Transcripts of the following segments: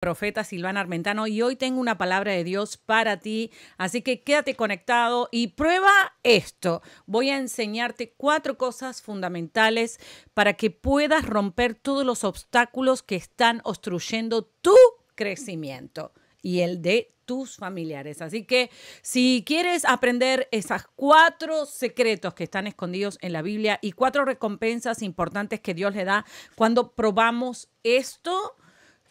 profeta Silvana Armentano y hoy tengo una palabra de Dios para ti, así que quédate conectado y prueba esto. Voy a enseñarte cuatro cosas fundamentales para que puedas romper todos los obstáculos que están obstruyendo tu crecimiento y el de tus familiares. Así que si quieres aprender esos cuatro secretos que están escondidos en la Biblia y cuatro recompensas importantes que Dios le da cuando probamos esto,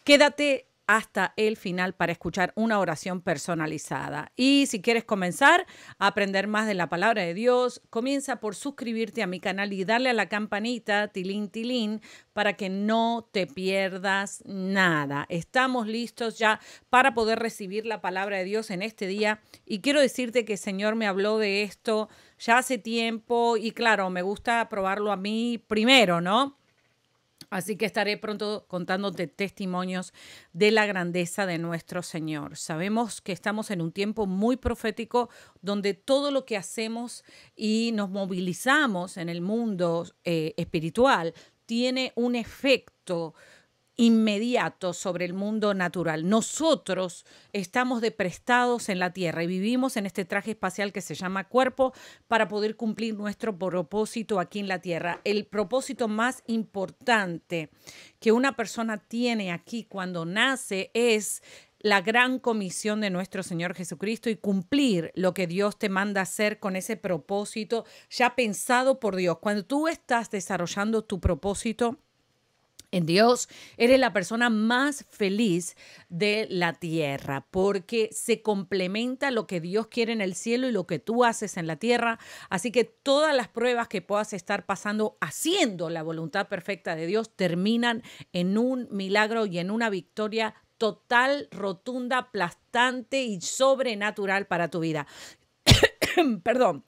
quédate hasta el final para escuchar una oración personalizada. Y si quieres comenzar a aprender más de la palabra de Dios, comienza por suscribirte a mi canal y darle a la campanita tilín tilín para que no te pierdas nada. Estamos listos ya para poder recibir la palabra de Dios en este día y quiero decirte que el Señor me habló de esto ya hace tiempo y claro, me gusta probarlo a mí primero, ¿no? Así que estaré pronto contándote testimonios de la grandeza de nuestro Señor. Sabemos que estamos en un tiempo muy profético donde todo lo que hacemos y nos movilizamos en el mundo eh, espiritual tiene un efecto inmediato sobre el mundo natural. Nosotros estamos deprestados en la Tierra y vivimos en este traje espacial que se llama cuerpo para poder cumplir nuestro propósito aquí en la Tierra. El propósito más importante que una persona tiene aquí cuando nace es la gran comisión de nuestro Señor Jesucristo y cumplir lo que Dios te manda hacer con ese propósito ya pensado por Dios. Cuando tú estás desarrollando tu propósito, en Dios, eres la persona más feliz de la tierra, porque se complementa lo que Dios quiere en el cielo y lo que tú haces en la tierra. Así que todas las pruebas que puedas estar pasando haciendo la voluntad perfecta de Dios terminan en un milagro y en una victoria total, rotunda, aplastante y sobrenatural para tu vida. Perdón.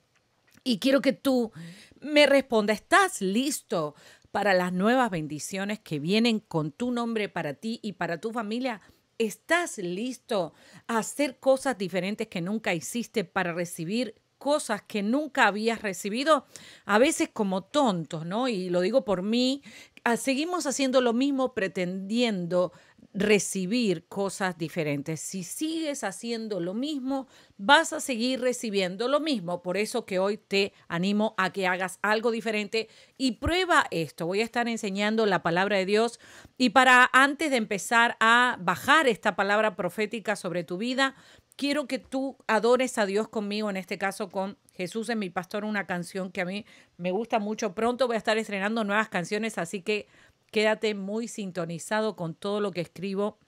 Y quiero que tú me responda, ¿estás listo para las nuevas bendiciones que vienen con tu nombre para ti y para tu familia? ¿Estás listo a hacer cosas diferentes que nunca hiciste para recibir cosas que nunca habías recibido? A veces como tontos, ¿no? Y lo digo por mí, ah, seguimos haciendo lo mismo pretendiendo recibir cosas diferentes. Si sigues haciendo lo mismo, vas a seguir recibiendo lo mismo. Por eso que hoy te animo a que hagas algo diferente y prueba esto. Voy a estar enseñando la palabra de Dios y para antes de empezar a bajar esta palabra profética sobre tu vida, quiero que tú adores a Dios conmigo, en este caso con Jesús en mi pastor, una canción que a mí me gusta mucho. Pronto voy a estar estrenando nuevas canciones, así que Quédate muy sintonizado con todo lo que escribo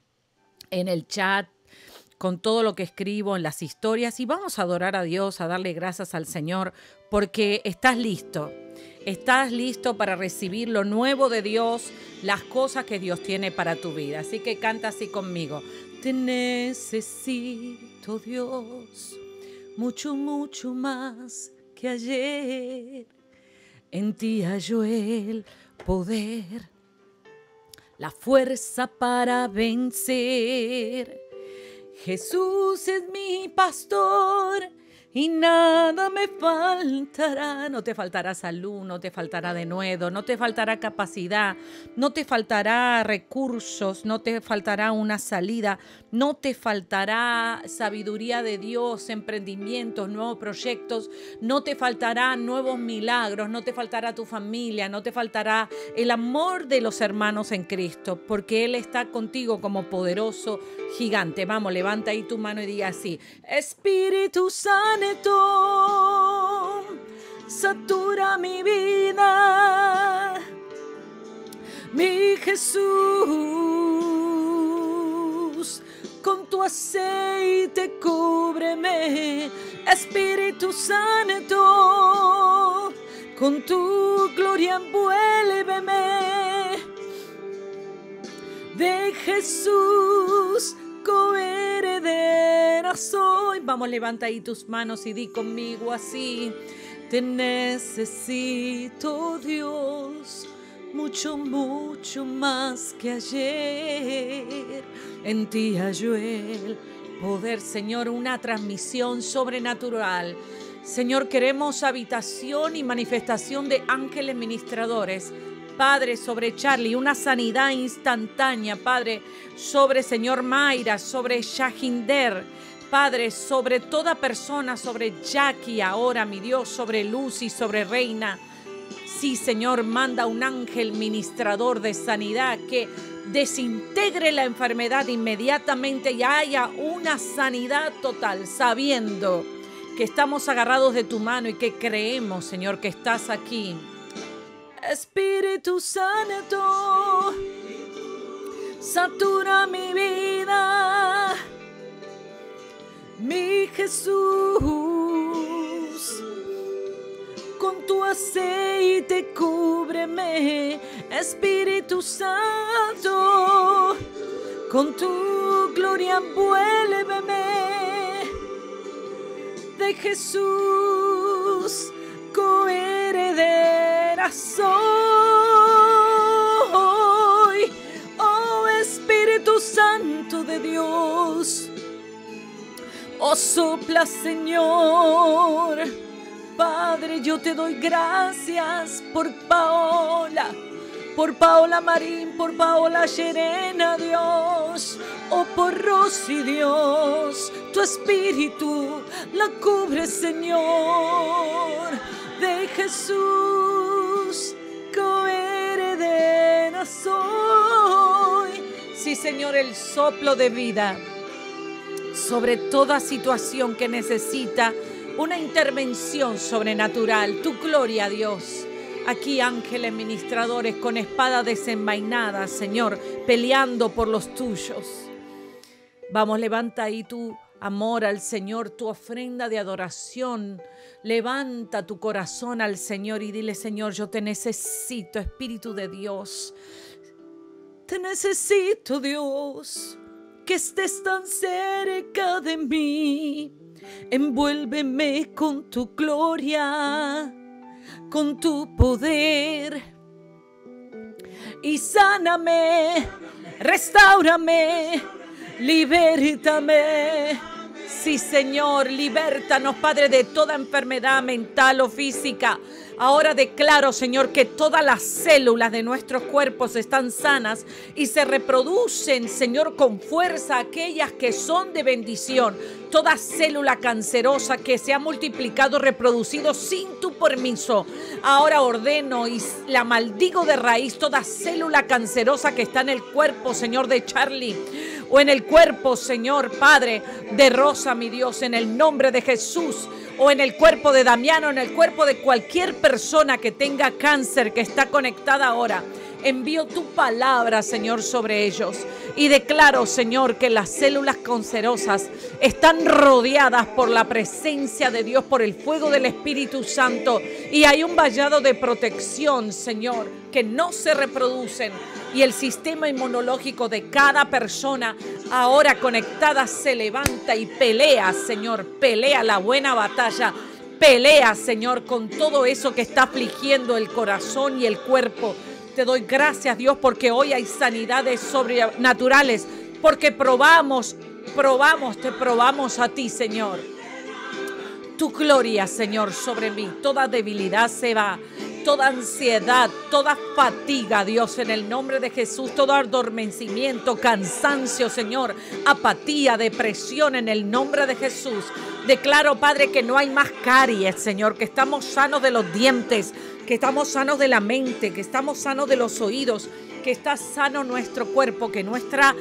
en el chat, con todo lo que escribo en las historias y vamos a adorar a Dios, a darle gracias al Señor, porque estás listo. Estás listo para recibir lo nuevo de Dios, las cosas que Dios tiene para tu vida. Así que canta así conmigo. Te necesito Dios mucho, mucho más que ayer. En ti halló el poder la fuerza para vencer. Jesús es mi pastor y nada me faltará. No te faltará salud, no te faltará de nuevo, no te faltará capacidad, no te faltará recursos, no te faltará una salida, no te faltará sabiduría de Dios, emprendimientos, nuevos proyectos, no te faltará nuevos milagros, no te faltará tu familia, no te faltará el amor de los hermanos en Cristo, porque Él está contigo como poderoso gigante. Vamos, levanta ahí tu mano y diga así, Espíritu Santo, satura mi vida, mi Jesús con tu aceite cúbreme, Espíritu Santo, con tu gloria envuélveme. De Jesús coheredera soy. Vamos, levanta ahí tus manos y di conmigo así. Te necesito, Dios mucho, mucho más que ayer. En ti Ayuel. poder, Señor, una transmisión sobrenatural. Señor, queremos habitación y manifestación de ángeles ministradores. Padre, sobre Charlie, una sanidad instantánea, Padre, sobre Señor Mayra, sobre Shahinder, Padre, sobre toda persona, sobre Jackie ahora, mi Dios, sobre Lucy, sobre Reina, Sí, Señor, manda un ángel ministrador de sanidad que desintegre la enfermedad inmediatamente y haya una sanidad total, sabiendo que estamos agarrados de tu mano y que creemos, Señor, que estás aquí. Espíritu Santo, satura mi vida, mi Jesús con tu aceite cúbreme, Espíritu Santo, con tu gloria vuélveme, de Jesús, coheredera soy, oh Espíritu Santo de Dios, oh sopla Señor Padre, yo te doy gracias por Paola, por Paola Marín, por Paola Serena, Dios, o oh, por Rosy, Dios, tu espíritu la cubre, Señor, de Jesús, coheredera soy. Sí, Señor, el soplo de vida sobre toda situación que necesita una intervención sobrenatural, tu gloria, Dios. Aquí ángeles ministradores con espada desenvainada, Señor, peleando por los tuyos. Vamos, levanta ahí tu amor al Señor, tu ofrenda de adoración. Levanta tu corazón al Señor y dile, Señor, yo te necesito, Espíritu de Dios. Te necesito, Dios que estés tan cerca de mí. Envuélveme con tu gloria, con tu poder y sáname, restaurame, libertame Sí, Señor, libértanos, Padre, de toda enfermedad mental o física. Ahora declaro, Señor, que todas las células de nuestros cuerpos están sanas y se reproducen, Señor, con fuerza aquellas que son de bendición. Toda célula cancerosa que se ha multiplicado, reproducido sin tu permiso. Ahora ordeno y la maldigo de raíz toda célula cancerosa que está en el cuerpo, Señor, de Charlie o en el cuerpo, Señor Padre, de Rosa, mi Dios, en el nombre de Jesús, o en el cuerpo de Damiano, en el cuerpo de cualquier persona que tenga cáncer que está conectada ahora. Envío tu palabra, Señor, sobre ellos. Y declaro, Señor, que las células cancerosas están rodeadas por la presencia de Dios, por el fuego del Espíritu Santo. Y hay un vallado de protección, Señor, que no se reproducen. Y el sistema inmunológico de cada persona ahora conectada se levanta y pelea, Señor, pelea la buena batalla. Pelea, Señor, con todo eso que está afligiendo el corazón y el cuerpo te doy gracias, Dios, porque hoy hay sanidades sobrenaturales, porque probamos, probamos, te probamos a ti, Señor. Tu gloria, Señor, sobre mí. Toda debilidad se va toda ansiedad, toda fatiga, Dios, en el nombre de Jesús, todo adormecimiento, cansancio, Señor, apatía, depresión, en el nombre de Jesús. Declaro, Padre, que no hay más caries, Señor, que estamos sanos de los dientes, que estamos sanos de la mente, que estamos sanos de los oídos, que está sano nuestro cuerpo, que nuestra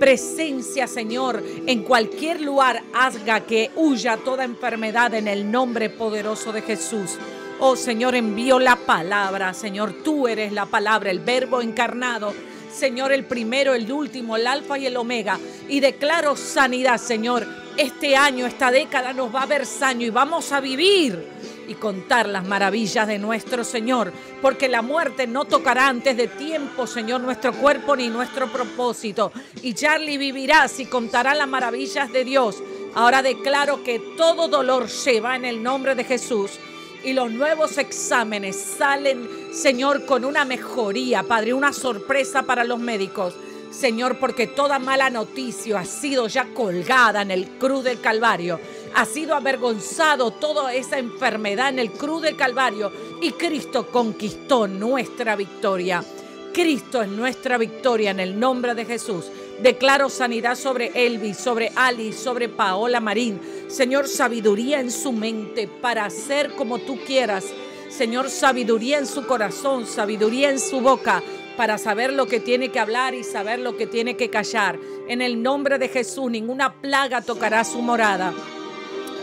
presencia, Señor, en cualquier lugar haga que huya toda enfermedad en el nombre poderoso de Jesús. Oh Señor, envío la palabra, Señor, tú eres la palabra, el verbo encarnado. Señor, el primero, el último, el alfa y el omega. Y declaro sanidad, Señor. Este año, esta década nos va a ver sano y vamos a vivir y contar las maravillas de nuestro Señor, porque la muerte no tocará antes de tiempo, Señor, nuestro cuerpo ni nuestro propósito. Y Charlie vivirá si contará las maravillas de Dios. Ahora declaro que todo dolor se va en el nombre de Jesús y los nuevos exámenes salen, Señor, con una mejoría, Padre, una sorpresa para los médicos. Señor, porque toda mala noticia ha sido ya colgada en el cruz del Calvario ha sido avergonzado toda esa enfermedad en el cruz del Calvario y Cristo conquistó nuestra victoria. Cristo es nuestra victoria en el nombre de Jesús. Declaro sanidad sobre Elvis, sobre Ali, sobre Paola Marín. Señor, sabiduría en su mente para hacer como tú quieras. Señor, sabiduría en su corazón, sabiduría en su boca para saber lo que tiene que hablar y saber lo que tiene que callar. En el nombre de Jesús, ninguna plaga tocará su morada.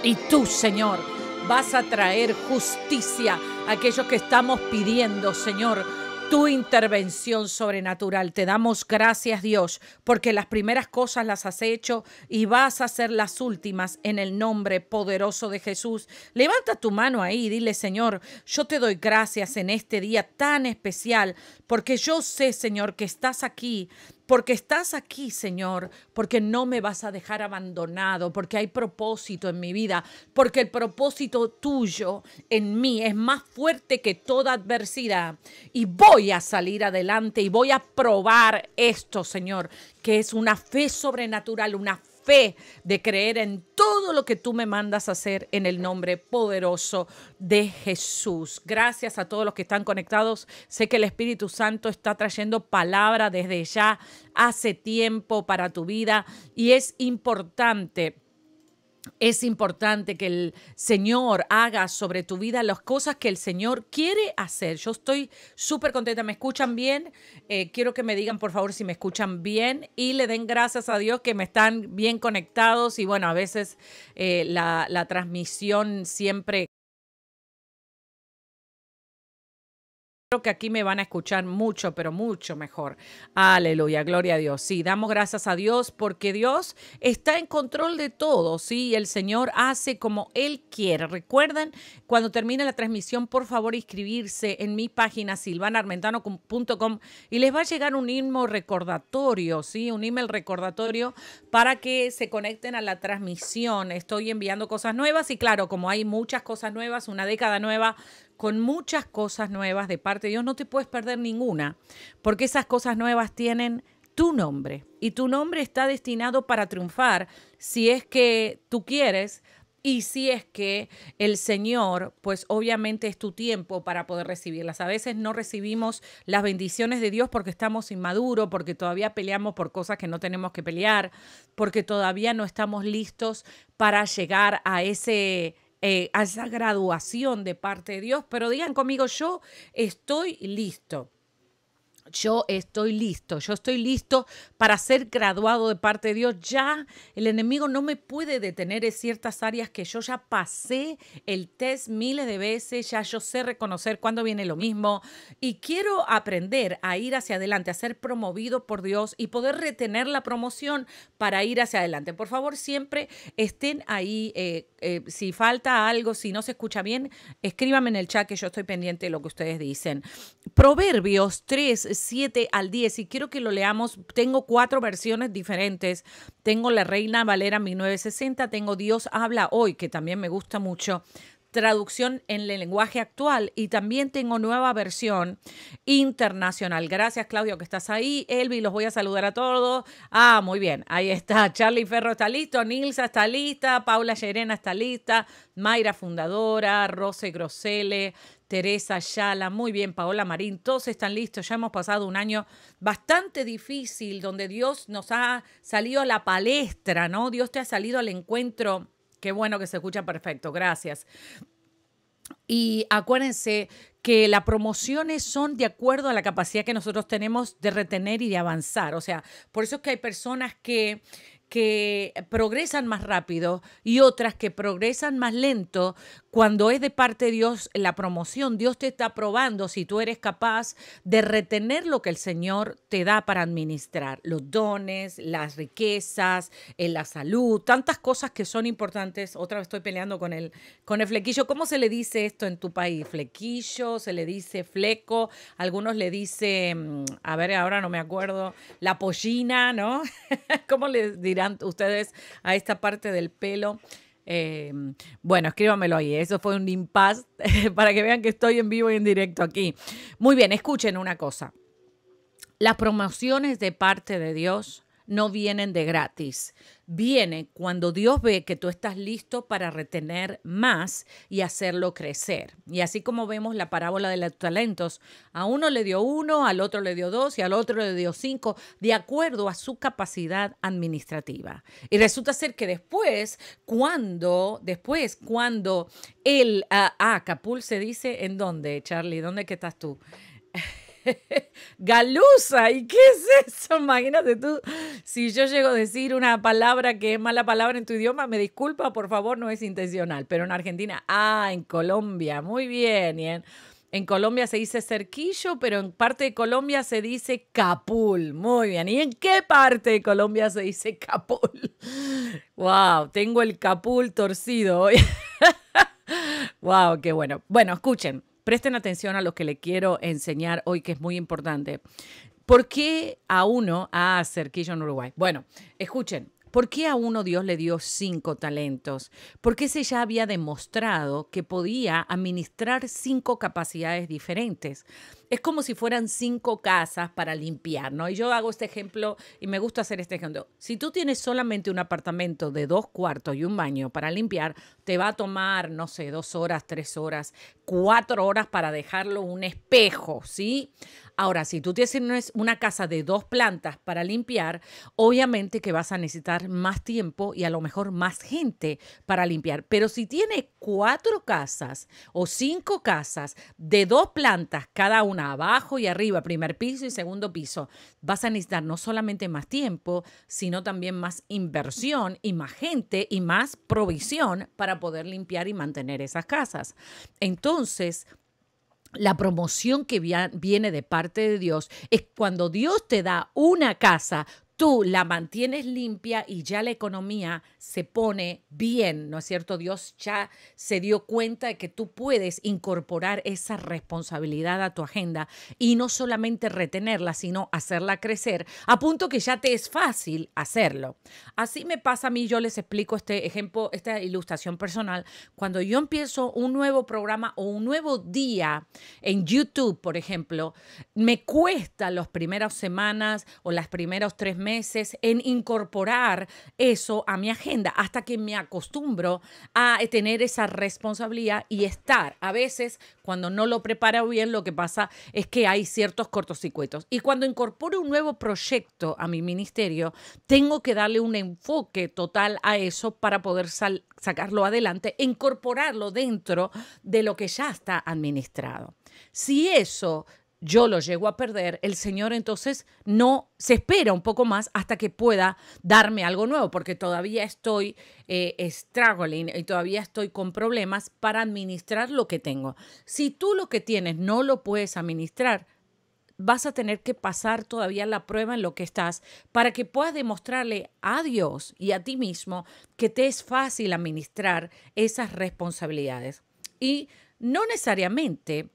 Y tú, Señor, vas a traer justicia a aquellos que estamos pidiendo, Señor tu intervención sobrenatural. Te damos gracias, Dios, porque las primeras cosas las has hecho y vas a hacer las últimas en el nombre poderoso de Jesús. Levanta tu mano ahí y dile, Señor, yo te doy gracias en este día tan especial, porque yo sé, Señor, que estás aquí porque estás aquí, Señor, porque no me vas a dejar abandonado, porque hay propósito en mi vida, porque el propósito tuyo en mí es más fuerte que toda adversidad. Y voy a salir adelante y voy a probar esto, Señor, que es una fe sobrenatural, una fe fe de creer en todo lo que tú me mandas hacer en el nombre poderoso de Jesús. Gracias a todos los que están conectados. Sé que el Espíritu Santo está trayendo palabra desde ya hace tiempo para tu vida y es importante es importante que el Señor haga sobre tu vida las cosas que el Señor quiere hacer. Yo estoy súper contenta. ¿Me escuchan bien? Eh, quiero que me digan, por favor, si me escuchan bien y le den gracias a Dios que me están bien conectados. Y bueno, a veces eh, la transmisión siempre que aquí me van a escuchar mucho, pero mucho mejor. Aleluya, gloria a Dios. Sí, damos gracias a Dios porque Dios está en control de todo, sí, el Señor hace como Él quiere. Recuerden, cuando termine la transmisión, por favor inscribirse en mi página silvanarmentano.com y les va a llegar un email recordatorio, sí, un email recordatorio para que se conecten a la transmisión. Estoy enviando cosas nuevas y claro, como hay muchas cosas nuevas, una década nueva, con muchas cosas nuevas de parte de Dios. No te puedes perder ninguna, porque esas cosas nuevas tienen tu nombre y tu nombre está destinado para triunfar si es que tú quieres y si es que el Señor, pues obviamente es tu tiempo para poder recibirlas. A veces no recibimos las bendiciones de Dios porque estamos inmaduros, porque todavía peleamos por cosas que no tenemos que pelear, porque todavía no estamos listos para llegar a ese eh, a esa graduación de parte de Dios, pero digan conmigo, yo estoy listo yo estoy listo, yo estoy listo para ser graduado de parte de Dios. Ya el enemigo no me puede detener en ciertas áreas que yo ya pasé el test miles de veces, ya yo sé reconocer cuándo viene lo mismo y quiero aprender a ir hacia adelante, a ser promovido por Dios y poder retener la promoción para ir hacia adelante. Por favor, siempre estén ahí. Eh, eh, si falta algo, si no se escucha bien, escríbame en el chat que yo estoy pendiente de lo que ustedes dicen. Proverbios 3, 7 al 10 y quiero que lo leamos. Tengo cuatro versiones diferentes. Tengo La Reina Valera 1960, tengo Dios habla hoy, que también me gusta mucho traducción en el lenguaje actual y también tengo nueva versión internacional. Gracias, Claudio, que estás ahí. Elvi, los voy a saludar a todos. Ah, muy bien, ahí está. Charlie Ferro está listo, Nilsa está lista, Paula Llerena está lista, Mayra Fundadora, Rose Grosele, Teresa Yala, muy bien, Paola Marín, todos están listos, ya hemos pasado un año bastante difícil donde Dios nos ha salido a la palestra, ¿no? Dios te ha salido al encuentro. Qué bueno que se escucha perfecto, gracias. Y acuérdense que las promociones son de acuerdo a la capacidad que nosotros tenemos de retener y de avanzar. O sea, por eso es que hay personas que que progresan más rápido y otras que progresan más lento. Cuando es de parte de Dios la promoción, Dios te está probando si tú eres capaz de retener lo que el Señor te da para administrar, los dones, las riquezas, eh, la salud, tantas cosas que son importantes. Otra vez estoy peleando con el, con el flequillo. ¿Cómo se le dice esto en tu país? Flequillo, se le dice fleco, algunos le dicen, mm, a ver, ahora no me acuerdo, la pollina, ¿no? ¿Cómo le ustedes a esta parte del pelo? Eh, bueno, escríbamelo ahí. Eso fue un impasse para que vean que estoy en vivo y en directo aquí. Muy bien, escuchen una cosa. Las promociones de parte de Dios no vienen de gratis. Viene cuando Dios ve que tú estás listo para retener más y hacerlo crecer. Y así como vemos la parábola de los talentos, a uno le dio uno, al otro le dio dos y al otro le dio cinco, de acuerdo a su capacidad administrativa. Y resulta ser que después, cuando, después, cuando él, ah, Capul se dice, ¿en dónde, Charlie? ¿Dónde que estás tú? Galusa, ¿y qué es eso? Imagínate tú, si yo llego a decir una palabra que es mala palabra en tu idioma, me disculpa, por favor, no es intencional, pero en Argentina, ah, en Colombia, muy bien, en, Colombia se dice cerquillo, pero en parte de Colombia se dice capul. Muy bien. ¿Y en qué parte de Colombia se dice capul? ¡Wow! Tengo el capul torcido hoy. ¡Wow! ¡Qué bueno! Bueno, escuchen. Presten atención a lo que le quiero enseñar hoy, que es muy importante. ¿Por qué a uno, a Cerquillo en Uruguay? Bueno, escuchen, ¿Por qué a uno Dios le dio cinco talentos? Porque se ya había demostrado que podía administrar cinco capacidades diferentes es como si fueran cinco casas para limpiar, ¿no? Y yo hago este ejemplo y me gusta hacer este ejemplo. Si tú tienes solamente un apartamento de dos cuartos y un baño para limpiar, te va a tomar, no sé, dos horas, tres horas, cuatro horas para dejarlo un espejo, ¿sí? Ahora, si tú tienes una casa de dos plantas para limpiar, obviamente que vas a necesitar más tiempo y a lo mejor más gente para limpiar. Pero si tienes cuatro casas o cinco casas de dos plantas cada una, abajo y arriba, primer piso y segundo piso. Vas a necesitar no solamente más tiempo, sino también más inversión y más gente y más provisión para poder limpiar y mantener esas casas. Entonces, la promoción que viene de parte de Dios es cuando Dios te da una casa, tú la mantienes limpia y ya la economía se pone bien, ¿no es cierto? Dios ya se dio cuenta de que tú puedes incorporar esa responsabilidad a tu agenda y no solamente retenerla, sino hacerla crecer, a punto que ya te es fácil hacerlo. Así me pasa a mí, yo les explico este ejemplo, esta ilustración personal. Cuando yo empiezo un nuevo programa o un nuevo día en YouTube, por ejemplo, me cuesta las primeras semanas o las primeros tres meses en incorporar eso a mi agenda hasta que me acostumbro a tener esa responsabilidad y estar. A veces, cuando no lo preparo bien, lo que pasa es que hay ciertos cortocircuitos. Y cuando incorporo un nuevo proyecto a mi ministerio, tengo que darle un enfoque total a eso para poder sacarlo adelante, e incorporarlo dentro de lo que ya está administrado. Si eso yo lo llego a perder, el Señor entonces no se espera un poco más hasta que pueda darme algo nuevo, porque todavía estoy eh, struggling y todavía estoy con problemas para administrar lo que tengo. Si tú lo que tienes no lo puedes administrar, vas a tener que pasar todavía la prueba en lo que estás para que puedas demostrarle a Dios y a ti mismo que te es fácil administrar esas responsabilidades. Y no necesariamente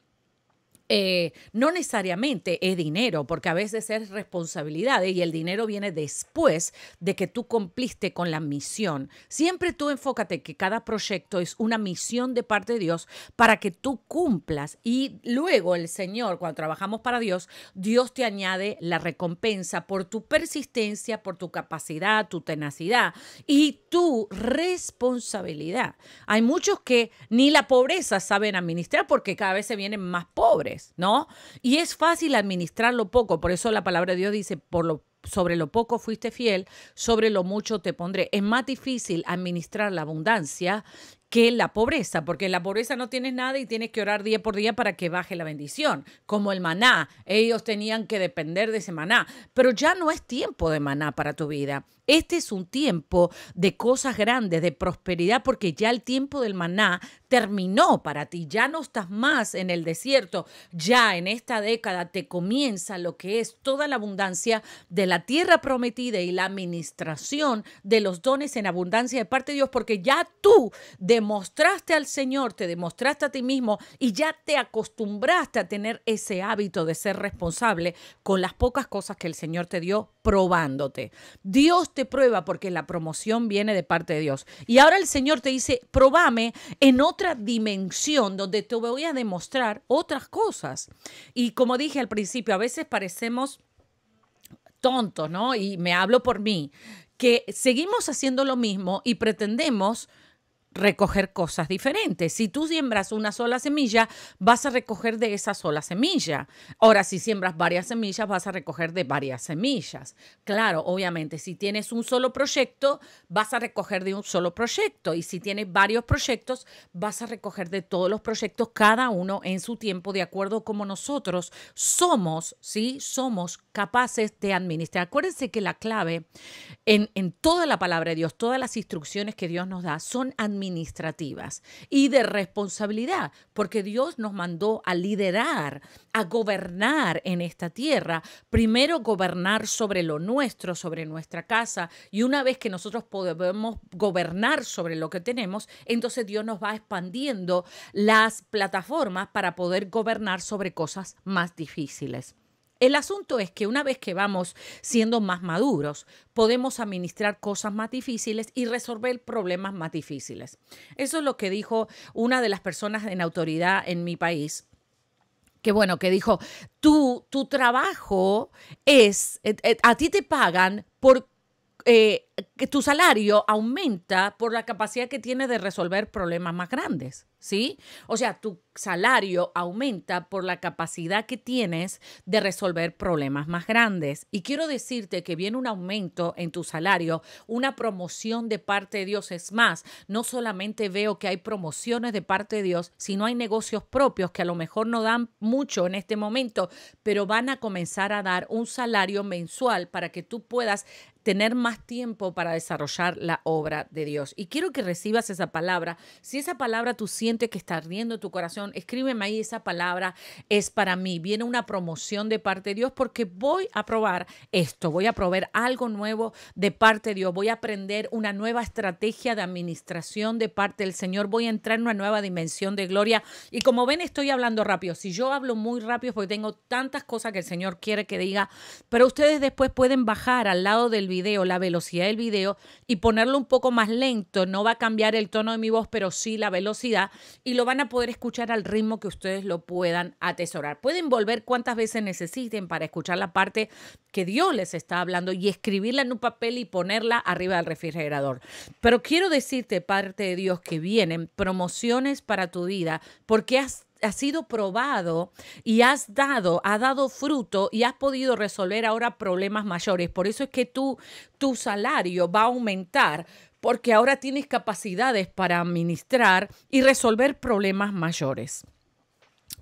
eh, no necesariamente es dinero, porque a veces es responsabilidad y el dinero viene después de que tú cumpliste con la misión. Siempre tú enfócate que cada proyecto es una misión de parte de Dios para que tú cumplas y luego el Señor, cuando trabajamos para Dios, Dios te añade la recompensa por tu persistencia, por tu capacidad, tu tenacidad y tu responsabilidad. Hay muchos que ni la pobreza saben administrar porque cada vez se vienen más pobres. ¿no? Y es fácil administrar lo poco, por eso la palabra de Dios dice, por lo sobre lo poco fuiste fiel, sobre lo mucho te pondré. Es más difícil administrar la abundancia que la pobreza, porque en la pobreza no tienes nada y tienes que orar día por día para que baje la bendición, como el maná. Ellos tenían que depender de ese maná, pero ya no es tiempo de maná para tu vida. Este es un tiempo de cosas grandes, de prosperidad, porque ya el tiempo del maná terminó para ti. Ya no estás más en el desierto. Ya en esta década te comienza lo que es toda la abundancia de la tierra prometida y la administración de los dones en abundancia de parte de Dios, porque ya tú demostraste al Señor, te demostraste a ti mismo y ya te acostumbraste a tener ese hábito de ser responsable con las pocas cosas que el Señor te dio probándote. Dios te prueba porque la promoción viene de parte de Dios. Y ahora el Señor te dice, probame en otra dimensión donde te voy a demostrar otras cosas. Y como dije al principio, a veces parecemos tontos, ¿no? Y me hablo por mí, que seguimos haciendo lo mismo y pretendemos recoger cosas diferentes. Si tú siembras una sola semilla, vas a recoger de esa sola semilla. Ahora, si siembras varias semillas, vas a recoger de varias semillas. Claro, obviamente, si tienes un solo proyecto, vas a recoger de un solo proyecto. Y si tienes varios proyectos, vas a recoger de todos los proyectos, cada uno en su tiempo, de acuerdo como nosotros somos, ¿sí? Somos capaces de administrar. Acuérdense que la clave en, en toda la palabra de Dios, todas las instrucciones que Dios nos da, son administrar administrativas y de responsabilidad, porque Dios nos mandó a liderar, a gobernar en esta tierra. Primero gobernar sobre lo nuestro, sobre nuestra casa, y una vez que nosotros podemos gobernar sobre lo que tenemos, entonces Dios nos va expandiendo las plataformas para poder gobernar sobre cosas más difíciles. El asunto es que una vez que vamos siendo más maduros, podemos administrar cosas más difíciles y resolver problemas más difíciles. Eso es lo que dijo una de las personas en autoridad en mi país, que bueno, que dijo, tu trabajo es, eh, eh, a ti te pagan por... Eh, que tu salario aumenta por la capacidad que tienes de resolver problemas más grandes. ¿sí? O sea, tu salario aumenta por la capacidad que tienes de resolver problemas más grandes. Y quiero decirte que viene un aumento en tu salario, una promoción de parte de Dios. Es más, no solamente veo que hay promociones de parte de Dios, sino hay negocios propios que a lo mejor no dan mucho en este momento, pero van a comenzar a dar un salario mensual para que tú puedas tener más tiempo para desarrollar la obra de Dios. Y quiero que recibas esa palabra. Si esa palabra tú sientes, que está ardiendo tu corazón, escríbeme ahí esa palabra, es para mí. Viene una promoción de parte de Dios porque voy a probar esto, voy a probar algo nuevo de parte de Dios, voy a aprender una nueva estrategia de administración de parte del Señor, voy a entrar en una nueva dimensión de gloria. Y como ven, estoy hablando rápido. Si yo hablo muy rápido es porque tengo tantas cosas que el Señor quiere que diga, pero ustedes después pueden bajar al lado del video la velocidad del video y ponerlo un poco más lento. No va a cambiar el tono de mi voz, pero sí la velocidad y lo van a poder escuchar al ritmo que ustedes lo puedan atesorar. Pueden volver cuantas veces necesiten para escuchar la parte que Dios les está hablando y escribirla en un papel y ponerla arriba del refrigerador. Pero quiero decirte, parte de Dios, que vienen promociones para tu vida porque has ha sido probado y has dado, ha dado fruto y has podido resolver ahora problemas mayores. Por eso es que tu salario va a aumentar porque ahora tienes capacidades para administrar y resolver problemas mayores.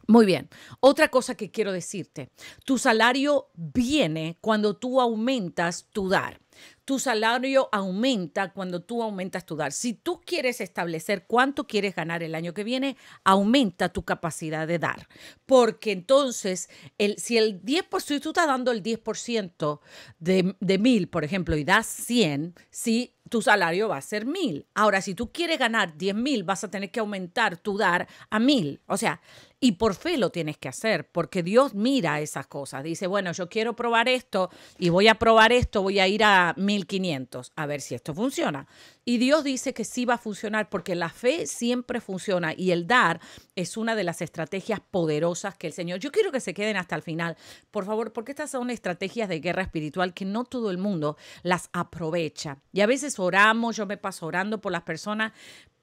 Muy bien, otra cosa que quiero decirte, tu salario viene cuando tú aumentas tu dar. Tu salario aumenta cuando tú aumentas tu dar. Si tú quieres establecer cuánto quieres ganar el año que viene, aumenta tu capacidad de dar. Porque entonces, el, si el tú estás dando el 10% de, de por ejemplo, y das 100, sí tu salario va a ser mil. Ahora, si tú quieres ganar 10 mil, vas a tener que aumentar tu dar a mil. O sea, y por fe lo tienes que hacer, porque Dios mira esas cosas. Dice, bueno, yo quiero probar esto y voy a probar esto, voy a ir a 1500 a ver si esto funciona. Y Dios dice que sí va a funcionar, porque la fe siempre funciona y el dar es una de las estrategias poderosas que el Señor. Yo quiero que se queden hasta el final, por favor, porque estas son estrategias de guerra espiritual que no todo el mundo las aprovecha. Y a veces oramos, yo me paso orando por las personas,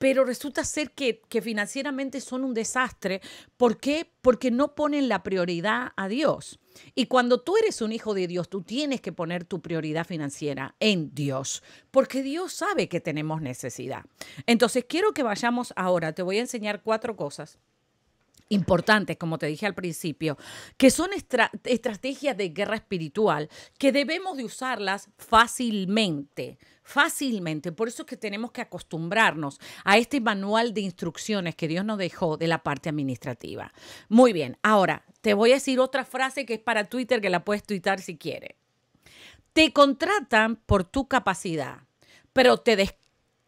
pero resulta ser que, financieramente son un desastre. ¿Por qué? Porque no ponen la prioridad a Dios. Y cuando tú eres un hijo de Dios, tú tienes que poner tu prioridad financiera en Dios, porque Dios sabe que tenemos necesidad. Entonces, quiero que vayamos ahora, te voy a enseñar cuatro cosas importantes, como te dije al principio, que son estrategias de guerra espiritual que debemos de usarlas fácilmente, fácilmente. Por eso es que tenemos que acostumbrarnos a este manual de instrucciones que Dios nos dejó de la parte administrativa. Muy bien, ahora te voy a decir otra frase que es para Twitter, que la puedes tuitar si quieres. Te contratan por tu capacidad, pero te,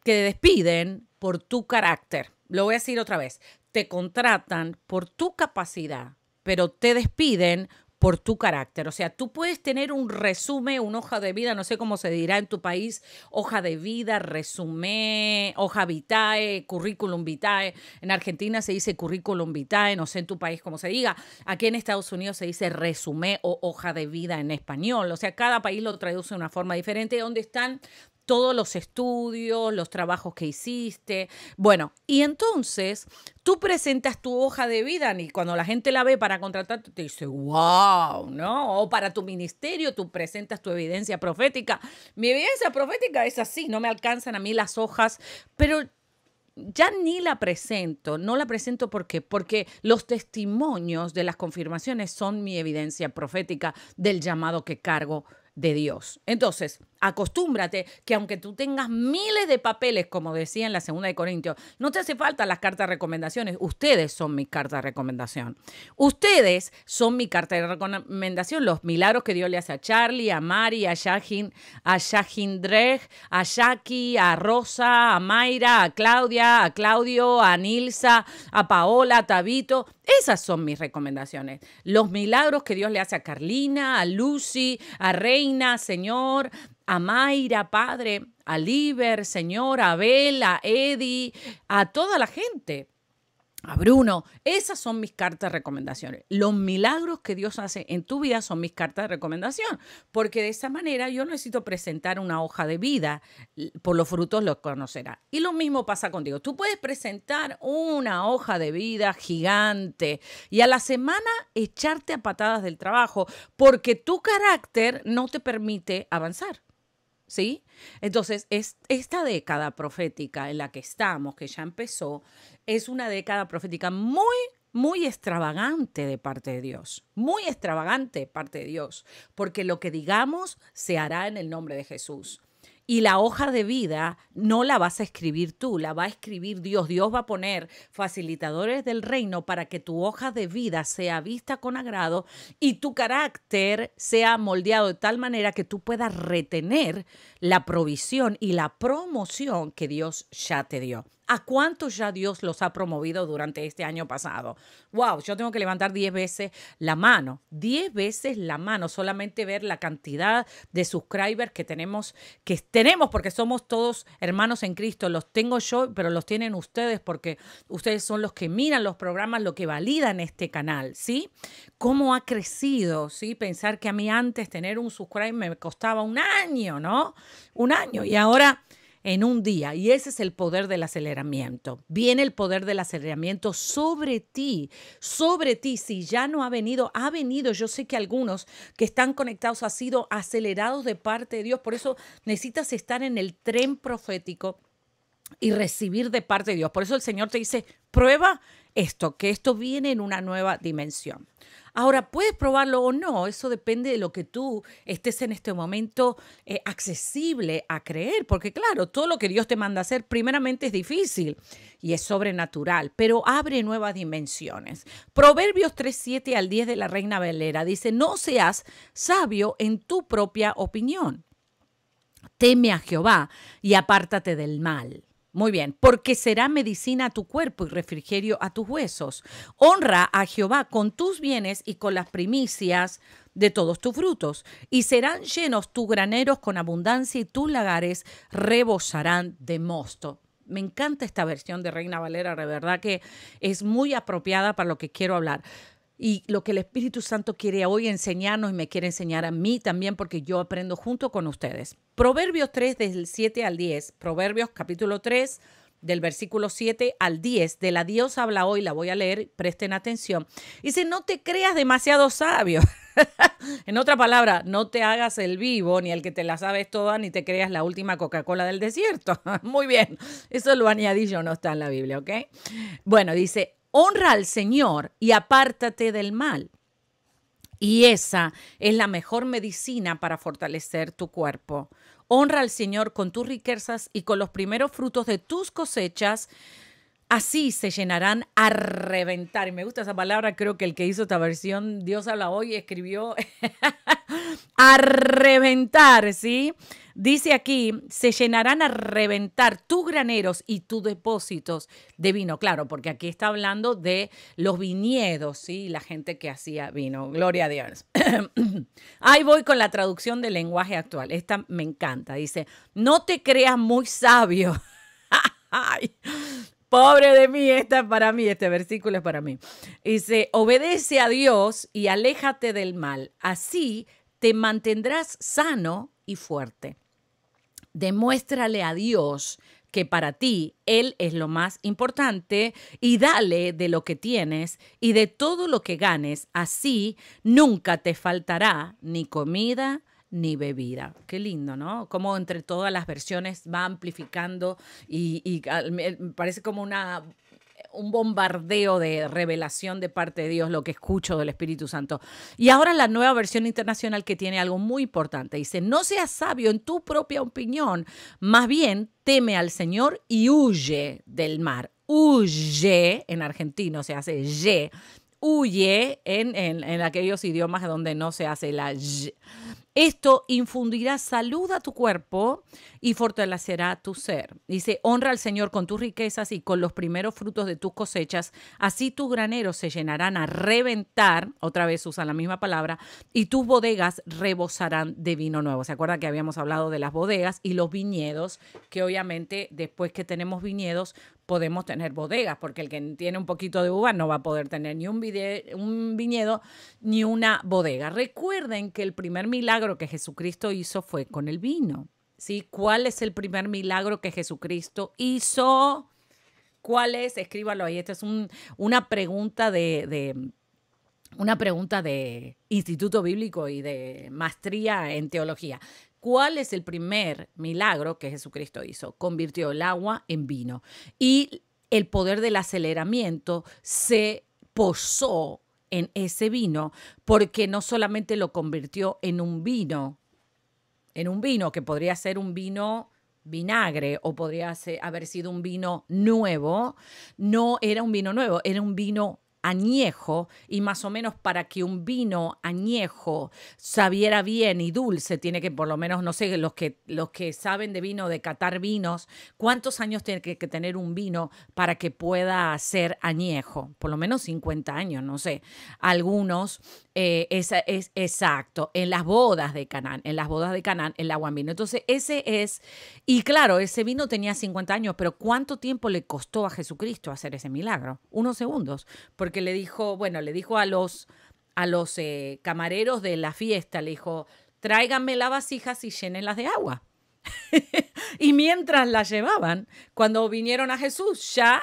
te despiden por tu carácter. Lo voy a decir otra vez te contratan por tu capacidad, pero te despiden por tu carácter. O sea, tú puedes tener un resumen, una hoja de vida, no sé cómo se dirá en tu país, hoja de vida, resumen, hoja vitae, currículum vitae. En Argentina se dice currículum vitae, no sé en tu país cómo se diga. Aquí en Estados Unidos se dice resumen o hoja de vida en español. O sea, cada país lo traduce de una forma diferente, donde están todos los estudios, los trabajos que hiciste. Bueno, y entonces tú presentas tu hoja de vida y cuando la gente la ve para contratarte, te dice, wow, ¿no? O para tu ministerio, tú presentas tu evidencia profética. Mi evidencia profética es así, no me alcanzan a mí las hojas, pero ya ni la presento, no la presento porque porque los testimonios de las confirmaciones son mi evidencia profética del llamado que cargo de Dios. Entonces, acostúmbrate que aunque tú tengas miles de papeles, como decía en la segunda de Corintios, no te hace falta las cartas de recomendaciones. Ustedes son mi cartas de recomendación. Ustedes son mi carta de recomendación. Los milagros que Dios le hace a Charlie, a Mari, a Yahin, a Dreg, a Jackie, a Rosa, a Mayra, a Claudia, a Claudio, a Nilsa, a Paola, a Tabito. Esas son mis recomendaciones. Los milagros que Dios le hace a Carlina, a Lucy, a Reina, Señor, a Mayra, Padre, a Liber, Señora, a a Eddie, a toda la gente. A Bruno, esas son mis cartas de recomendación. Los milagros que Dios hace en tu vida son mis cartas de recomendación, porque de esa manera yo necesito presentar una hoja de vida, por los frutos los conocerá. Y lo mismo pasa contigo. Tú puedes presentar una hoja de vida gigante y a la semana echarte a patadas del trabajo, porque tu carácter no te permite avanzar. ¿sí? Entonces, es, esta década profética en la que estamos, que ya empezó, es una década profética muy muy extravagante de parte de Dios, muy extravagante parte de Dios, porque lo que digamos se hará en el nombre de Jesús. Y la hoja de vida no la vas a escribir tú, la va a escribir Dios. Dios va a poner facilitadores del reino para que tu hoja de vida sea vista con agrado y tu carácter sea moldeado de tal manera que tú puedas retener la provisión y la promoción que Dios ya te dio. ¿A cuántos ya Dios los ha promovido durante este año pasado? Wow, yo tengo que levantar 10 veces la mano, 10 veces la mano, solamente ver la cantidad de subscribers que tenemos, que tenemos porque somos todos hermanos en Cristo, los tengo yo, pero los tienen ustedes porque ustedes son los que miran los programas, lo que validan este canal, ¿sí? ¿Cómo ha crecido, sí? Pensar que a mí antes tener un subscribe me costaba un año, ¿no? Un año y ahora en un día. Y ese es el poder del aceleramiento. Viene el poder del aceleramiento sobre ti, sobre ti. Si ya no ha venido, ha venido. Yo sé que algunos que están conectados han sido acelerados de parte de Dios. Por eso necesitas estar en el tren profético y recibir de parte de Dios. Por eso el Señor te dice, prueba esto, que esto viene en una nueva dimensión. Ahora, puedes probarlo o no, eso depende de lo que tú estés en este momento eh, accesible a creer, porque claro, todo lo que Dios te manda hacer primeramente es difícil y es sobrenatural, pero abre nuevas dimensiones. Proverbios 7 al 10 de la Reina Valera dice, no seas sabio en tu propia opinión. Teme a Jehová y apártate del mal. Muy bien, porque será medicina a tu cuerpo y refrigerio a tus huesos. Honra a Jehová con tus bienes y con las primicias de todos tus frutos, y serán llenos tus graneros con abundancia y tus lagares rebosarán de mosto. Me encanta esta versión de Reina Valera, de verdad que es muy apropiada para lo que quiero hablar. Y lo que el Espíritu Santo quiere hoy enseñarnos y me quiere enseñar a mí también, porque yo aprendo junto con ustedes. Proverbios 3, del 7 al 10. Proverbios capítulo 3, del versículo 7 al 10. De la Dios habla hoy, la voy a leer, presten atención. Dice, no te creas demasiado sabio. en otra palabra, no te hagas el vivo, ni el que te la sabes toda, ni te creas la última Coca-Cola del desierto. Muy bien, eso lo añadí yo, no está en la Biblia, ¿ok? Bueno, dice, honra al Señor y apártate del mal. Y esa es la mejor medicina para fortalecer tu cuerpo. Honra al Señor con tus riquezas y con los primeros frutos de tus cosechas. Así se llenarán a reventar. me gusta esa palabra. Creo que el que hizo esta versión, Dios habla hoy, escribió a reventar, ¿sí? Dice aquí, se llenarán a reventar tus graneros y tus depósitos de vino. Claro, porque aquí está hablando de los viñedos, ¿sí? La gente que hacía vino. Gloria a Dios. Ahí voy con la traducción del lenguaje actual. Esta me encanta. Dice, no te creas muy sabio. pobre de mí, esta para mí, este versículo es para mí. Dice, obedece a Dios y aléjate del mal. Así te mantendrás sano y fuerte demuéstrale a Dios que para ti Él es lo más importante y dale de lo que tienes y de todo lo que ganes. Así nunca te faltará ni comida ni bebida. Qué lindo, ¿no? Como entre todas las versiones va amplificando y, y parece como una un bombardeo de revelación de parte de Dios, lo que escucho del Espíritu Santo. Y ahora la nueva versión internacional que tiene algo muy importante. Dice, no seas sabio en tu propia opinión, más bien teme al Señor y huye del mar. Huye, en argentino se hace ye, huye en, aquellos idiomas donde no se hace la ye. Esto infundirá salud a tu cuerpo y fortalecerá tu ser. Dice, honra al Señor con tus riquezas y con los primeros frutos de tus cosechas. Así tus graneros se llenarán a reventar, otra vez usan la misma palabra, y tus bodegas rebosarán de vino nuevo. ¿Se acuerda que habíamos hablado de las bodegas y los viñedos? Que obviamente después que tenemos viñedos podemos tener bodegas, porque el que tiene un poquito de uva no va a poder tener ni un, un viñedo ni una bodega. Recuerden que el primer milagro que Jesucristo hizo fue con el vino. ¿sí? ¿Cuál es el primer milagro que Jesucristo hizo? ¿Cuál es? Escríbalo ahí. Esta es una pregunta de, de una pregunta de Instituto Bíblico y de maestría en teología. ¿Cuál es el primer milagro que Jesucristo hizo? Convirtió el agua en vino y el poder del aceleramiento se posó en ese vino porque no solamente lo convirtió en un vino, en un vino que podría ser un vino vinagre o podría haber sido un vino nuevo, no era un vino nuevo, era un vino añejo y más o menos para que un vino añejo sabiera bien y dulce, tiene que por lo menos, no sé, los que, los que saben de vino, de catar vinos, ¿cuántos años tiene que, tener un vino para que pueda ser añejo? Por lo menos 50 años, no sé. Algunos, eh, es, exacto, en las bodas de Canaán, en las bodas de Canaán, el agua en vino. Entonces, ese es, y claro, ese vino tenía 50 años, pero ¿cuánto tiempo le costó a Jesucristo hacer ese milagro? Unos segundos, porque le dijo, bueno, le dijo a los, a los eh, camareros de la fiesta, le dijo, tráiganme las vasijas y llénenlas de agua. y mientras las llevaban, cuando vinieron a Jesús, ya,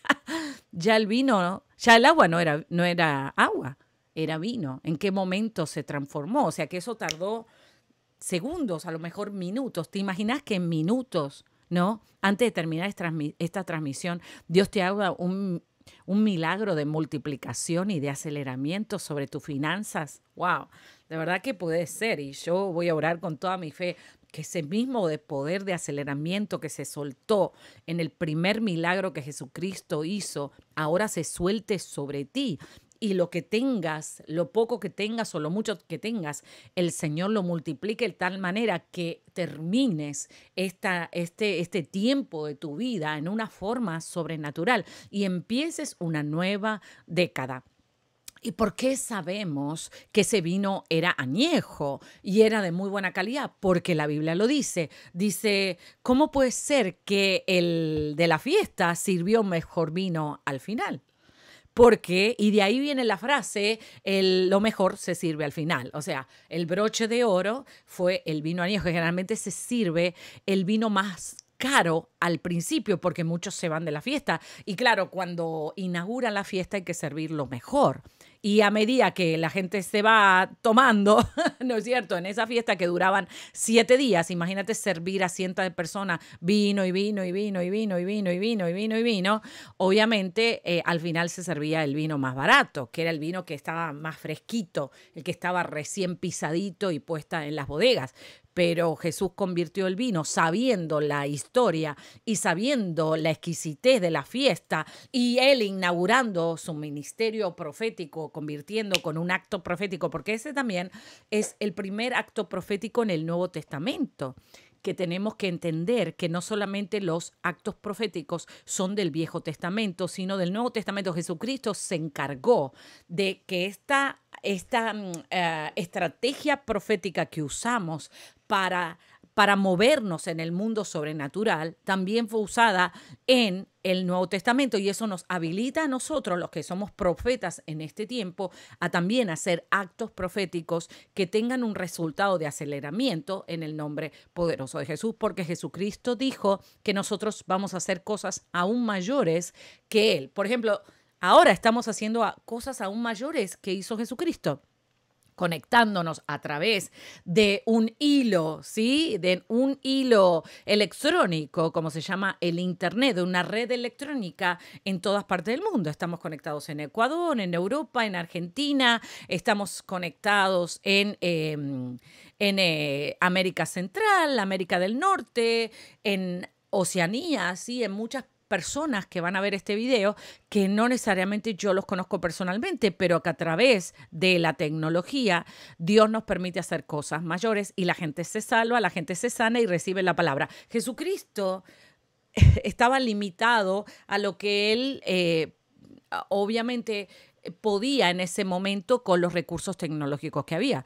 ya el vino, ya el agua no era, no era agua, era vino. ¿En qué momento se transformó? O sea que eso tardó segundos, a lo mejor minutos. ¿Te imaginas que en minutos, no? Antes de terminar esta transmisión, Dios te haga un un milagro de multiplicación y de aceleramiento sobre tus finanzas. ¡Wow! De verdad que puede ser y yo voy a orar con toda mi fe que ese mismo poder de aceleramiento que se soltó en el primer milagro que Jesucristo hizo, ahora se suelte sobre ti y lo que tengas, lo poco que tengas o lo mucho que tengas, el Señor lo multiplique de tal manera que termines esta, este, este tiempo de tu vida en una forma sobrenatural y empieces una nueva década. ¿Y por qué sabemos que ese vino era añejo y era de muy buena calidad? Porque la Biblia lo dice. Dice, ¿cómo puede ser que el de la fiesta sirvió mejor vino al final? porque, y de ahí viene la frase, el, lo mejor se sirve al final. O sea, el broche de oro fue el vino añejo, que generalmente se sirve el vino más caro al principio porque muchos se van de la fiesta. Y claro, cuando inauguran la fiesta hay que servir lo mejor. Y a medida que la gente se va tomando, ¿no es cierto? En esa fiesta que duraban siete días, imagínate servir a cientos de personas vino y vino y vino y vino y vino y vino y vino y vino. Obviamente eh, al final se servía el vino más barato, que era el vino que estaba más fresquito, el que estaba recién pisadito y puesta en las bodegas pero Jesús convirtió el vino sabiendo la historia y sabiendo la exquisitez de la fiesta y él inaugurando su ministerio profético, convirtiendo con un acto profético, porque ese también es el primer acto profético en el Nuevo Testamento que tenemos que entender que no solamente los actos proféticos son del Viejo Testamento, sino del Nuevo Testamento. Jesucristo se encargó de que esta, esta mm, eh, estrategia profética que usamos para, para movernos en el mundo sobrenatural, también fue usada en el Nuevo Testamento y eso nos habilita a nosotros, los que somos profetas en este tiempo, a también hacer actos proféticos que tengan un resultado de aceleramiento en el nombre poderoso de Jesús, porque Jesucristo dijo que nosotros vamos a hacer cosas aún mayores que Él. Por ejemplo, ahora estamos haciendo cosas aún mayores que hizo Jesucristo conectándonos a través de un hilo, ¿sí? De un hilo electrónico, como se llama el Internet, de una red electrónica en todas partes del mundo. Estamos conectados en Ecuador, en Europa, en Argentina, estamos conectados en, em, en eh, América Central, América del Norte, en Oceanía, sí, en muchas personas que van a ver este video que no necesariamente yo los conozco personalmente, pero que a través de la tecnología Dios nos permite hacer cosas mayores y la gente se salva, la gente se sana y recibe la palabra. Jesucristo eh, estaba limitado a lo que él eh, obviamente eh, podía en ese momento con los recursos tecnológicos que había.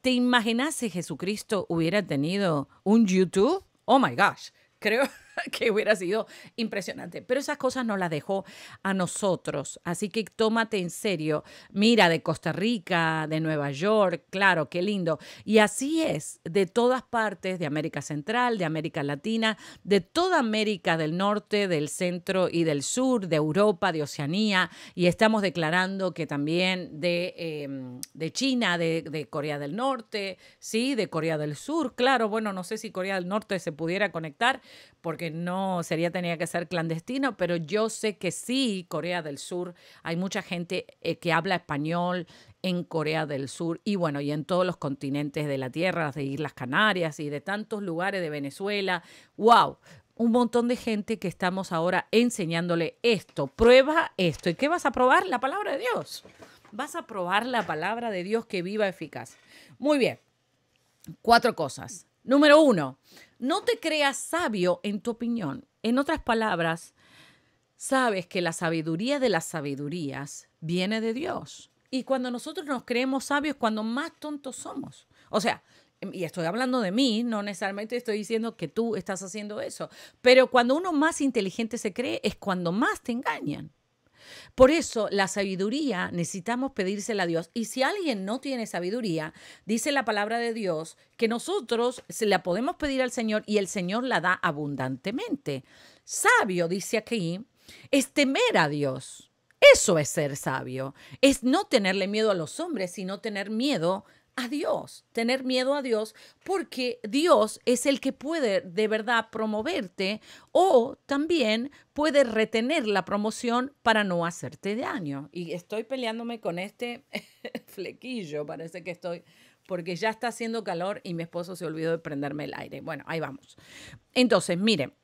te imaginas si Jesucristo hubiera tenido un YouTube, oh my gosh, creo que hubiera sido impresionante. Pero esas cosas no las dejó a nosotros. Así que tómate en serio. Mira, de Costa Rica, de Nueva York, claro, qué lindo. Y así es, de todas partes, de América Central, de América Latina, de toda América del Norte, del Centro y del Sur, de Europa, de Oceanía. Y estamos declarando que también de, em, China, de, de Corea del Norte, sí, de Corea del Sur. Claro, bueno, no sé si Corea del Norte se pudiera conectar porque que no sería, tenía que ser clandestino, pero yo sé que sí, Corea del Sur, hay mucha gente eh, que habla español en Corea del Sur y bueno, y en todos los continentes de la Tierra, de Islas Canarias y de tantos lugares de Venezuela. ¡Wow! Un montón de gente que estamos ahora enseñándole esto. Prueba esto. ¿Y qué vas a probar? La palabra de Dios. Vas a probar la palabra de Dios que viva eficaz. Muy bien. Cuatro cosas. Número uno, no te creas sabio en tu opinión. En otras palabras, sabes que la sabiduría de las sabidurías viene de Dios. Y cuando nosotros nos creemos sabios, cuando más tontos somos. O sea, y estoy hablando de mí, no necesariamente estoy diciendo que tú estás haciendo eso, pero cuando uno más inteligente se cree es cuando más te engañan. Por eso la sabiduría necesitamos pedírsela a Dios. Y si alguien no tiene sabiduría, dice la palabra de Dios que nosotros se la podemos pedir al Señor y el Señor la da abundantemente. Sabio, dice aquí, es temer a Dios. Eso es ser sabio, es no tenerle miedo a los hombres, sino tener miedo a Dios, tener miedo a Dios, porque Dios es el que puede de verdad promoverte o también puede retener la promoción para no hacerte daño. Y estoy peleándome con este flequillo, parece que estoy, porque ya está haciendo calor y mi esposo se olvidó de prenderme el aire. Bueno, ahí vamos. Entonces, miren,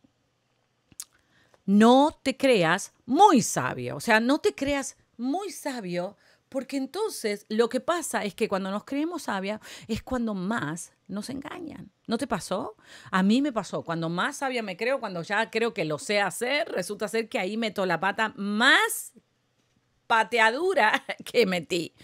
no te creas muy sabio, o sea, no te creas muy sabio porque entonces lo que pasa es que cuando nos creemos sabia es cuando más nos engañan. ¿No te pasó? A mí me pasó. Cuando más sabia me creo, cuando ya creo que lo sé hacer, resulta ser que ahí meto la pata más pateadura que metí.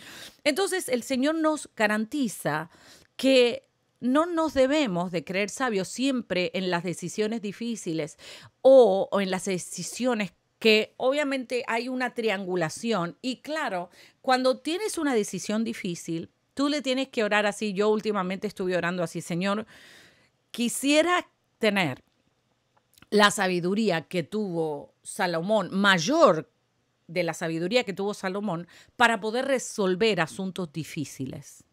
Entonces el Señor nos garantiza que no nos debemos de creer sabios siempre en las decisiones difíciles o, o en las decisiones que obviamente hay una triangulación y claro, cuando tienes una decisión difícil, tú le tienes que orar así. Yo últimamente estuve orando así, Señor, quisiera tener la sabiduría que tuvo Salomón, mayor de la sabiduría que tuvo Salomón, para poder resolver asuntos difíciles.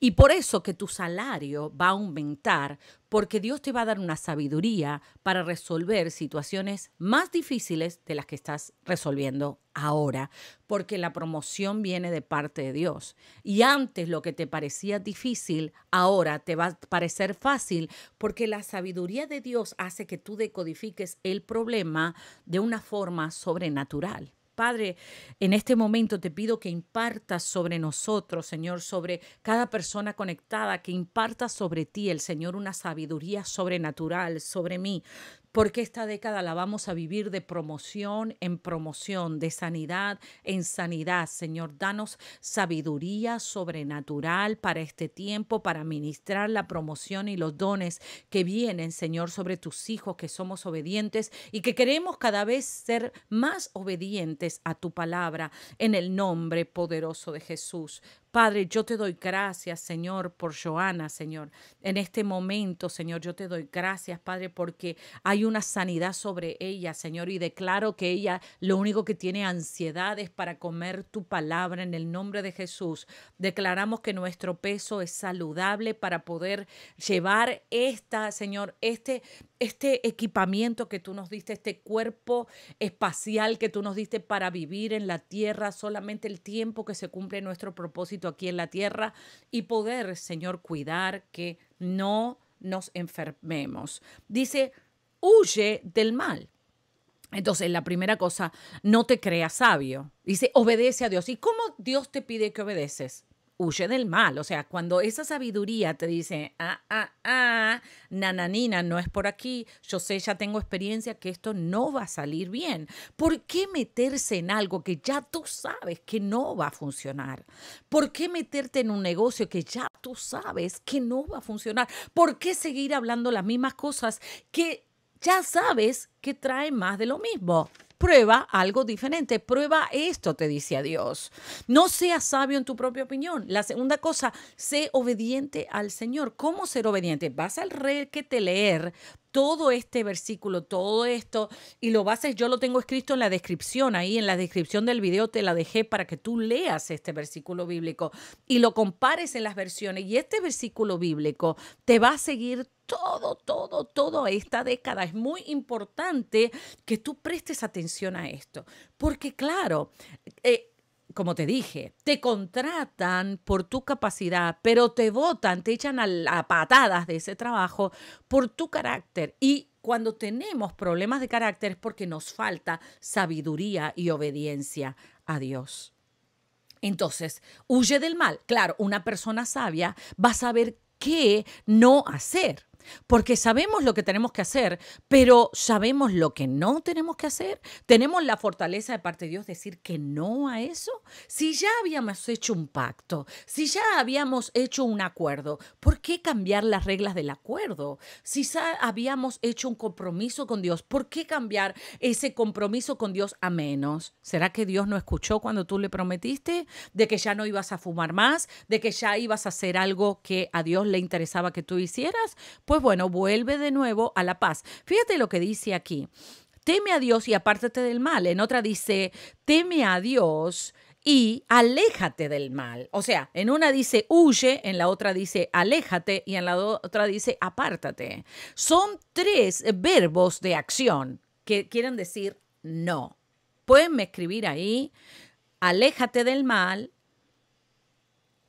Y por eso que tu salario va a aumentar, porque Dios te va a dar una sabiduría para resolver situaciones más difíciles de las que estás resolviendo ahora, porque la promoción viene de parte de Dios. Y antes lo que te parecía difícil, ahora te va a parecer fácil, porque la sabiduría de Dios hace que tú decodifiques el problema de una forma sobrenatural. Padre, en este momento te pido que impartas sobre nosotros, Señor, sobre cada persona conectada, que impartas sobre ti, el Señor, una sabiduría sobrenatural, sobre mí porque esta década la vamos a vivir de promoción en promoción, de sanidad en sanidad. Señor, danos sabiduría sobrenatural para este tiempo, para ministrar la promoción y los dones que vienen, Señor, sobre tus hijos que somos obedientes y que queremos cada vez ser más obedientes a tu palabra en el nombre poderoso de Jesús. Padre, yo te doy gracias, Señor, por Joana, Señor. En este momento, Señor, yo te doy gracias, Padre, porque hay una sanidad sobre ella, Señor, y declaro que ella lo único que tiene ansiedad es para comer tu palabra en el nombre de Jesús. Declaramos que nuestro peso es saludable para poder llevar esta, Señor, este este equipamiento que tú nos diste, este cuerpo espacial que tú nos diste para vivir en la tierra solamente el tiempo que se cumple nuestro propósito aquí en la tierra y poder, Señor, cuidar que no nos enfermemos. Dice, huye del mal. Entonces, la primera cosa, no te creas sabio. Dice, obedece a Dios. ¿Y cómo Dios te pide que obedeces? huye del mal. O sea, cuando esa sabiduría te dice, ah, ah, ah, nananina, no es por aquí, yo sé, ya tengo experiencia que esto no va a salir bien. ¿Por qué meterse en algo que ya tú sabes que no va a funcionar? ¿Por qué meterte en un negocio que ya tú sabes que no va a funcionar? ¿Por qué seguir hablando las mismas cosas que ya sabes que traen más de lo mismo? Prueba algo diferente, prueba esto, te dice Dios. No seas sabio en tu propia opinión. La segunda cosa, sé obediente al Señor. ¿Cómo ser obediente? Vas al rey que te leer todo este versículo, todo esto, y lo bases yo lo tengo escrito en la descripción, ahí en la descripción del video te la dejé para que tú leas este versículo bíblico y lo compares en las versiones. Y este versículo bíblico te va a seguir todo, todo, todo esta década. Es muy importante que tú prestes atención a esto, porque claro, eh, como te dije, te contratan por tu capacidad, pero te votan, te echan a, a patadas de ese trabajo por tu carácter y cuando tenemos problemas de carácter es porque nos falta sabiduría y obediencia a Dios. Entonces, huye del mal. Claro, una persona sabia va a saber qué no hacer porque sabemos lo que tenemos que hacer, pero sabemos lo que no tenemos que hacer. Tenemos la fortaleza de parte de Dios decir que no a eso. Si ya habíamos hecho un pacto, si ya habíamos hecho un acuerdo, ¿por qué cambiar las reglas del acuerdo? Si habíamos hecho un compromiso con Dios, ¿por qué cambiar ese compromiso con Dios a menos? ¿Será que Dios no escuchó cuando tú le prometiste de que ya no ibas a fumar más, de que ya ibas a hacer algo que a Dios le interesaba que tú hicieras? Pues pues, bueno, vuelve de nuevo a la paz. Fíjate lo que dice aquí. Teme a Dios y apártate del mal. En otra dice, teme a Dios y aléjate del mal. O sea, en una dice huye, en la otra dice aléjate y en la otra dice apártate. Son tres verbos de acción que quieren decir no. Pueden escribir ahí, aléjate del mal,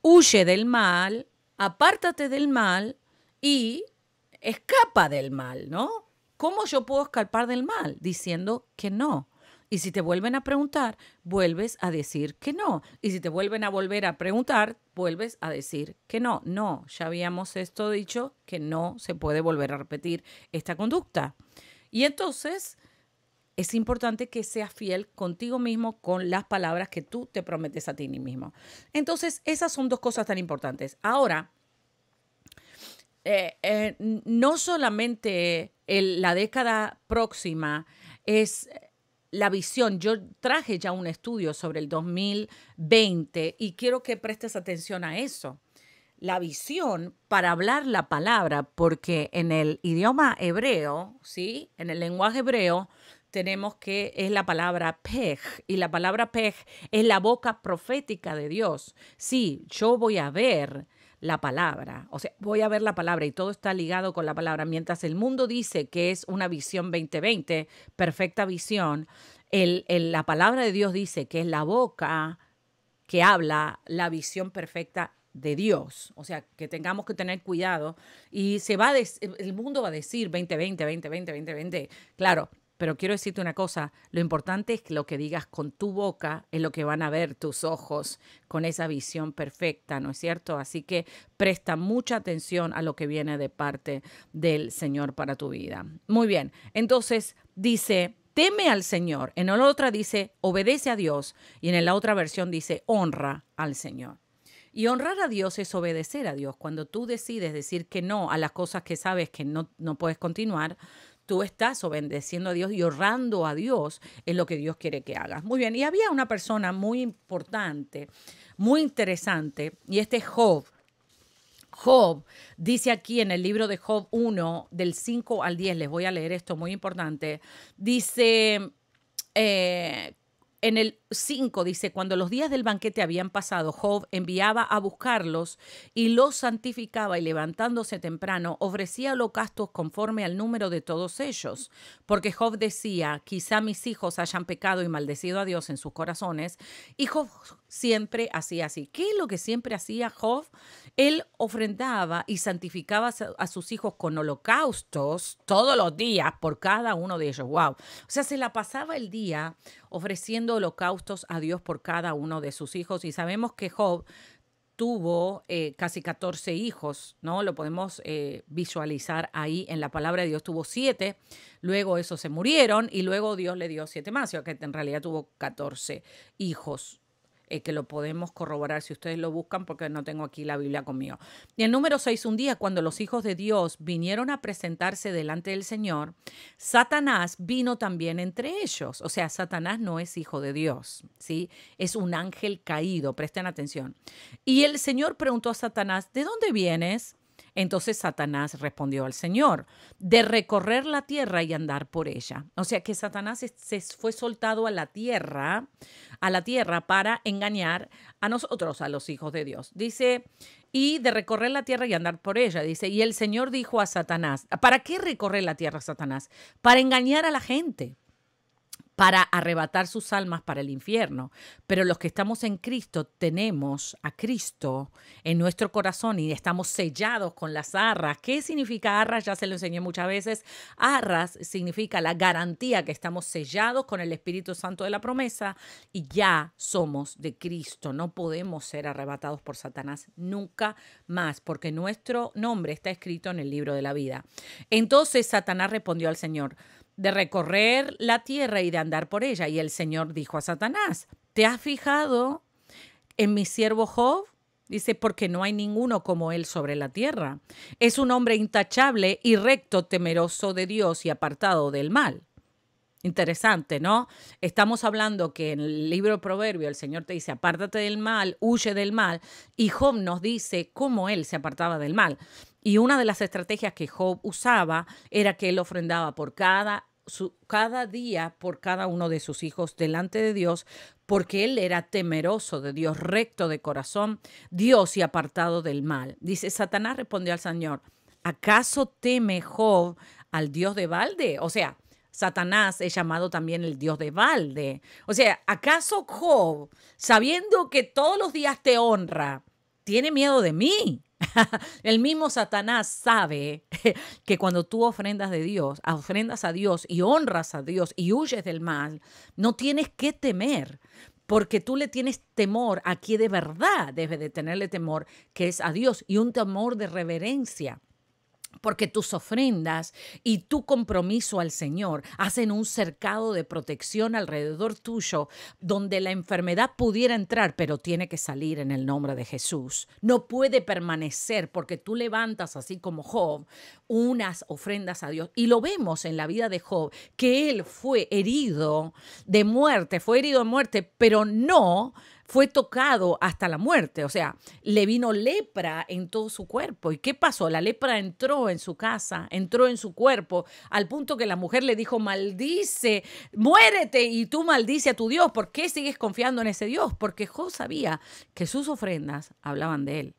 huye del mal, apártate del mal y escapa del mal, ¿no? ¿Cómo yo puedo escapar del mal? Diciendo que no. Y si te vuelven a preguntar, vuelves a decir que no. Y si te vuelven a volver a preguntar, vuelves a decir que no. No, ya habíamos esto dicho, que no se puede volver a repetir esta conducta. Y entonces es importante que seas fiel contigo mismo con las palabras que tú te prometes a ti mismo. Entonces, esas son dos cosas tan importantes. Ahora, eh, eh, no solamente la década próxima es eh, la visión. Yo traje ya un estudio sobre el 2020 y quiero que prestes atención a eso. La visión para hablar la palabra, porque en el idioma hebreo, ¿sí? En el lenguaje hebreo tenemos que es la palabra pej y la palabra pej es la boca profética de Dios. Sí, yo voy a ver la palabra. O sea, voy a ver la palabra y todo está ligado con la palabra. Mientras el mundo dice que es una visión 2020, perfecta visión, el, la palabra de Dios dice que es la boca que habla la visión perfecta de Dios. O sea, que tengamos que tener cuidado y se va el mundo va a decir 2020, 2020, 2020, Claro, pero quiero decirte una cosa, lo importante es lo que digas con tu boca, es lo que van a ver tus ojos con esa visión perfecta, ¿no es cierto? Así que presta mucha atención a lo que viene de parte del Señor para tu vida. Muy bien, entonces dice, teme al Señor. En la otra dice, obedece a Dios. Y en la otra versión dice, honra al Señor. Y honrar a Dios es obedecer a Dios. Cuando tú decides decir que no a las cosas que sabes que no, no puedes continuar, tú estás obedeciendo a Dios y honrando a Dios en lo que Dios quiere que hagas. Muy bien, y había una persona muy importante, muy interesante, y este es Job. Job dice aquí en el libro de Job 1, del 5 al 10, les voy a leer esto muy importante, dice, eh, en el 5 dice, cuando los días del banquete habían pasado, Job enviaba a buscarlos y los santificaba y levantándose temprano ofrecía holocaustos conforme al número de todos ellos. Porque Job decía, quizá mis hijos hayan pecado y maldecido a Dios en sus corazones. Y Job siempre hacía así. ¿Qué es lo que siempre hacía Job? Él ofrendaba y santificaba a sus hijos con holocaustos todos los días por cada uno de ellos. ¡Wow! O sea, se la pasaba el día ofreciendo holocaustos a Dios por cada uno de sus hijos. Y sabemos que Job tuvo eh, casi 14 hijos, ¿no? Lo podemos eh, visualizar ahí en la palabra de Dios. Tuvo siete, luego esos se murieron y luego Dios le dio siete más, o sea que en realidad tuvo 14 hijos eh, que lo podemos corroborar si ustedes lo buscan, porque no tengo aquí la Biblia conmigo. Y el número 6, un día cuando los hijos de Dios vinieron a presentarse delante del Señor, Satanás vino también entre ellos. O sea, Satanás no es hijo de Dios, ¿sí? Es un ángel caído, presten atención. Y el Señor preguntó a Satanás, ¿de dónde vienes? Entonces Satanás respondió al Señor, de recorrer la tierra y andar por ella. O sea que Satanás se fue soltado a la tierra, a la tierra para engañar a nosotros, a los hijos de Dios. Dice, y de recorrer la tierra y andar por ella. Dice, y el Señor dijo a Satanás, ¿para qué recorrer la tierra Satanás? Para engañar a la gente para arrebatar sus almas para el infierno. Pero los que estamos en Cristo tenemos a Cristo en nuestro corazón y estamos sellados con las arras. ¿Qué significa arras? Ya se lo enseñé muchas veces. Arras significa la garantía que estamos sellados con el Espíritu Santo de la promesa y ya somos de Cristo. No podemos ser arrebatados por Satanás nunca más porque nuestro nombre está escrito en el libro de la vida. Entonces Satanás respondió al Señor de recorrer la tierra y de andar por ella. Y el Señor dijo a Satanás, ¿te has fijado en mi siervo Job? Dice, porque no hay ninguno como él sobre la tierra. Es un hombre intachable y recto, temeroso de Dios y apartado del mal. Interesante, ¿no? Estamos hablando que en el libro de Proverbio el Señor te dice, apártate del mal, huye del mal, y Job nos dice cómo él se apartaba del mal. Y una de las estrategias que Job usaba era que él ofrendaba por cada cada día por cada uno de sus hijos delante de Dios, porque él era temeroso de Dios, recto de corazón, Dios y apartado del mal. Dice, Satanás respondió al Señor, ¿acaso teme Job al Dios de balde? O sea, Satanás es llamado también el Dios de balde. O sea, ¿acaso Job, sabiendo que todos los días te honra, tiene miedo de mí? el mismo Satanás sabe que cuando tú ofrendas de Dios, ofrendas a Dios y honras a Dios y huyes del mal, no tienes que temer, porque tú le tienes temor a quien de verdad debe de tenerle temor, que es a Dios, y un temor de reverencia. Porque tus ofrendas y tu compromiso al Señor hacen un cercado de protección alrededor tuyo donde la enfermedad pudiera entrar, pero tiene que salir en el nombre de Jesús. No puede permanecer porque tú levantas, así como Job, unas ofrendas a Dios. Y lo vemos en la vida de Job, que él fue herido de muerte, fue herido de muerte, pero no fue tocado hasta la muerte, o sea, le vino lepra en todo su cuerpo. ¿Y qué pasó? La lepra entró en su casa, entró en su cuerpo, al punto que la mujer le dijo, maldice, muérete y tú maldice a tu Dios. ¿Por qué sigues confiando en ese Dios? Porque Job sabía que sus ofrendas hablaban de él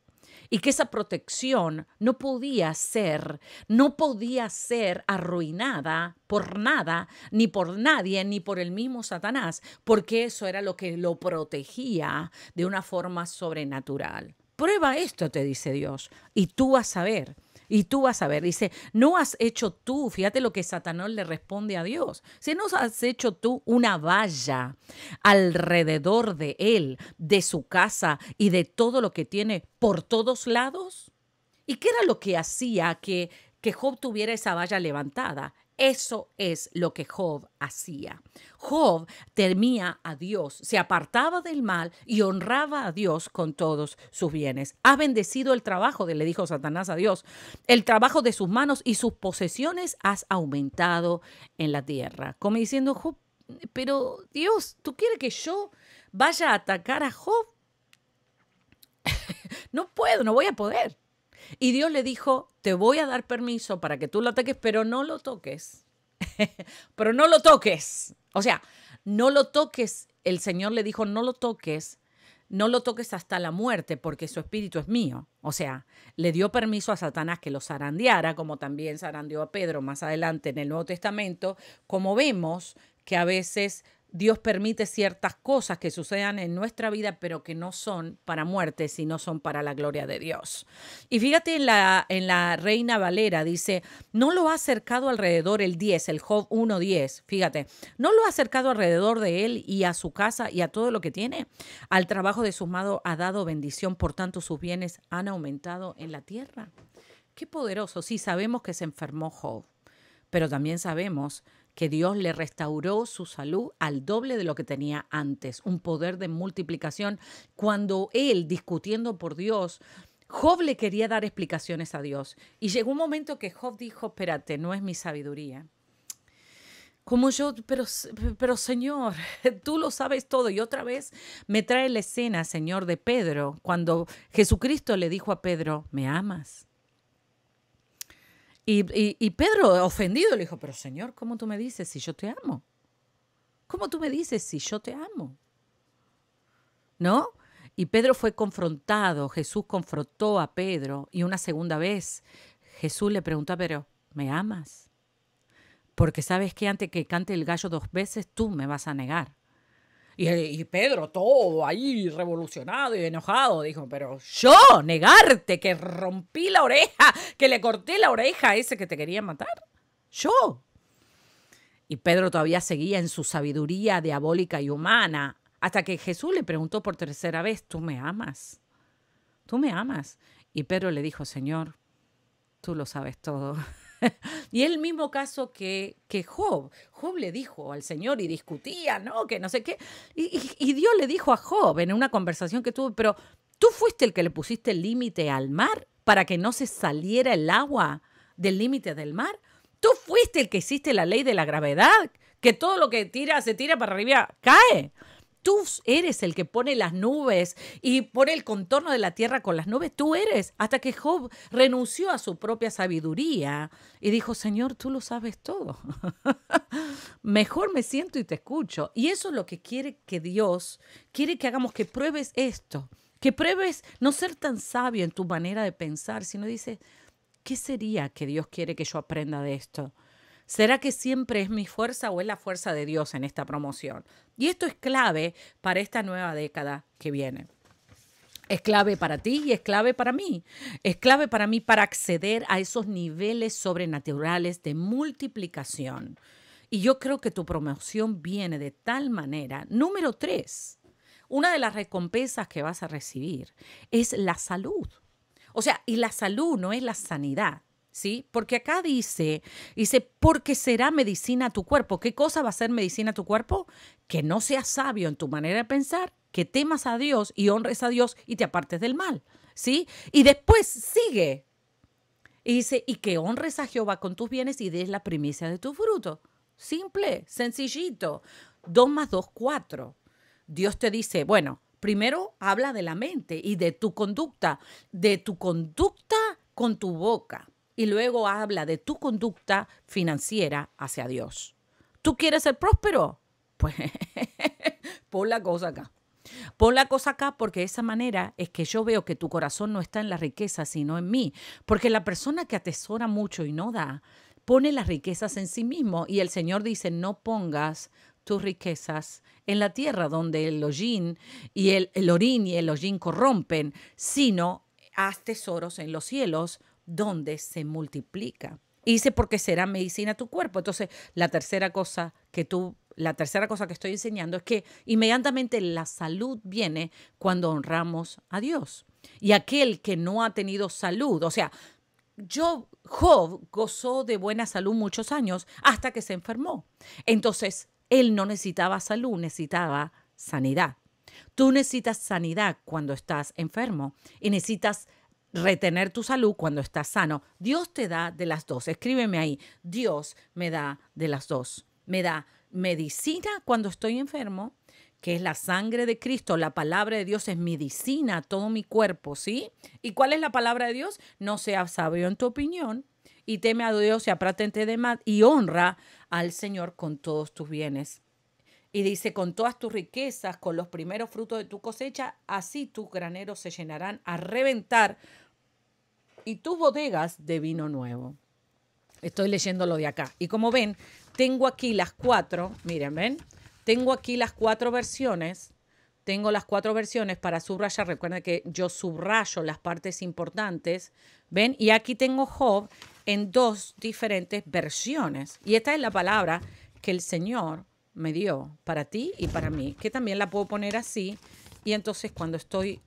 y que esa protección no podía ser, no podía ser arruinada por nada, ni por nadie, ni por el mismo Satanás, porque eso era lo que lo protegía de una forma sobrenatural. Prueba esto, te dice Dios, y tú vas a ver y tú vas a ver, dice, no has hecho tú, fíjate lo que Satanás le responde a Dios, si no has hecho tú una valla alrededor de él, de su casa y de todo lo que tiene por todos lados. ¿Y qué era lo que hacía que, que Job tuviera esa valla levantada? Eso es lo que Job hacía. Job temía a Dios, se apartaba del mal y honraba a Dios con todos sus bienes. Ha bendecido el trabajo, le dijo Satanás a Dios, el trabajo de sus manos y sus posesiones has aumentado en la tierra. Como diciendo, Job, pero Dios, ¿tú quieres que yo vaya a atacar a Job? no puedo, no voy a poder. Y Dios le dijo, te voy a dar permiso para que tú lo ataques, pero no lo toques. pero no lo toques. O sea, no lo toques. El Señor le dijo, no lo toques. No lo toques hasta la muerte, porque su espíritu es mío. O sea, le dio permiso a Satanás que lo zarandeara, como también zarandeó a Pedro más adelante en el Nuevo Testamento, como vemos que a veces Dios permite ciertas cosas que sucedan en nuestra vida, pero que no son para muerte, sino son para la gloria de Dios. Y fíjate en la, en la Reina Valera, dice, no lo ha acercado alrededor el 10, el Job 1.10, fíjate, no lo ha acercado alrededor de él y a su casa y a todo lo que tiene. Al trabajo de su amado ha dado bendición, por tanto sus bienes han aumentado en la tierra. Qué poderoso, sí, sabemos que se enfermó Job, pero también sabemos que Dios le restauró su salud al doble de lo que tenía antes, un poder de multiplicación, cuando él, discutiendo por Dios, Job le quería dar explicaciones a Dios. Y llegó un momento que Job dijo, espérate, no es mi sabiduría. Como yo, pero, pero Señor, tú lo sabes todo. Y otra vez me trae la escena, Señor, de Pedro, cuando Jesucristo le dijo a Pedro, ¿me amas? Y, Pedro, ofendido, le dijo, pero Señor, ¿cómo tú me dices si yo te amo? ¿Cómo tú me dices si yo te amo? ¿No? Y Pedro fue confrontado, Jesús confrontó a Pedro y una segunda vez Jesús le preguntó, pero ¿me amas? Porque sabes que antes que cante el gallo dos veces tú me vas a negar. Y, Pedro, todo ahí revolucionado y enojado, dijo, pero yo negarte que rompí la oreja, que le corté la oreja a ese que te quería matar. Yo. Y Pedro todavía seguía en su sabiduría diabólica y humana, hasta que Jesús le preguntó por tercera vez, ¿tú me amas? ¿Tú me amas? Y Pedro le dijo, Señor, tú lo sabes todo. y el mismo caso que, que Job. Job le dijo al Señor y discutía, ¿no? Que no sé qué. Y, Dios le dijo a Job en una conversación que tuvo, pero tú fuiste el que le pusiste el límite al mar para que no se saliera el agua del límite del mar. Tú fuiste el que hiciste la ley de la gravedad, que todo lo que tira se tira para arriba, cae tú eres el que pone las nubes y pone el contorno de la tierra con las nubes, tú eres. Hasta que Job renunció a su propia sabiduría y dijo, Señor, tú lo sabes todo. Mejor me siento y te escucho. Y eso es lo que quiere que Dios, quiere que hagamos, que pruebes esto, que pruebes no ser tan sabio en tu manera de pensar, sino dice ¿qué sería que Dios quiere que yo aprenda de esto? ¿Será que siempre es mi fuerza o es la fuerza de Dios en esta promoción? Y esto es clave para esta nueva década que viene. Es clave para ti y es clave para mí. Es clave para mí para acceder a esos niveles sobrenaturales de multiplicación. Y yo creo que tu promoción viene de tal manera. Número tres, una de las recompensas que vas a recibir es la salud. O sea, y la salud no es la sanidad. Porque acá dice, dice, porque será medicina a tu cuerpo. ¿Qué cosa va a ser medicina a tu cuerpo? Que no seas sabio en tu manera de pensar, que temas a Dios y honres a Dios y te apartes del mal, ¿sí? Y después sigue. Y dice, y que honres a Jehová con tus bienes y des la primicia de tus fruto. Simple, sencillito. Dos más dos, cuatro. Dios te dice, bueno, primero habla de la mente y de tu conducta, de tu conducta con tu boca y luego habla de tu conducta financiera hacia Dios. ¿Tú quieres ser próspero? Pues pon la cosa acá. Pon la cosa acá porque de esa manera es que yo veo que tu corazón no está en la riqueza, sino en mí. Porque la persona que atesora mucho y no da, pone las riquezas en sí mismo. Y el Señor dice, no pongas tus riquezas en la tierra donde el hollín y el, el y el hollín corrompen, sino haz tesoros en los cielos donde se multiplica. Y dice, porque será medicina tu cuerpo. Entonces, la tercera cosa que tú, la tercera cosa que estoy enseñando es que inmediatamente la salud viene cuando honramos a Dios. Y aquel que no ha tenido salud, o sea, yo, Job gozó de buena salud muchos años hasta que se enfermó. Entonces, él no necesitaba salud, necesitaba sanidad. Tú necesitas sanidad cuando estás enfermo y necesitas retener tu salud cuando estás sano. Dios te da de las dos. Escríbeme ahí. Dios me da de las dos. Me da medicina cuando estoy enfermo, que es la sangre de Cristo, la palabra de Dios es medicina a todo mi cuerpo, ¿sí? ¿Y cuál es la palabra de Dios? No sea sabio en tu opinión y teme a Dios y aprátente de más y honra al Señor con todos tus bienes. Y dice, con todas tus riquezas, con los primeros frutos de tu cosecha, así tus graneros se llenarán a reventar y tus bodegas de vino nuevo. Estoy leyendo lo de acá. Y como ven, tengo aquí las cuatro, miren, ven, tengo aquí las cuatro versiones. Tengo las cuatro versiones para subrayar. Recuerden que yo subrayo las partes importantes. ¿Ven? Y aquí tengo Job en dos diferentes versiones. Y esta es la palabra que el Señor me dio para ti y para mí, que también la puedo poner así. Y entonces cuando estoy,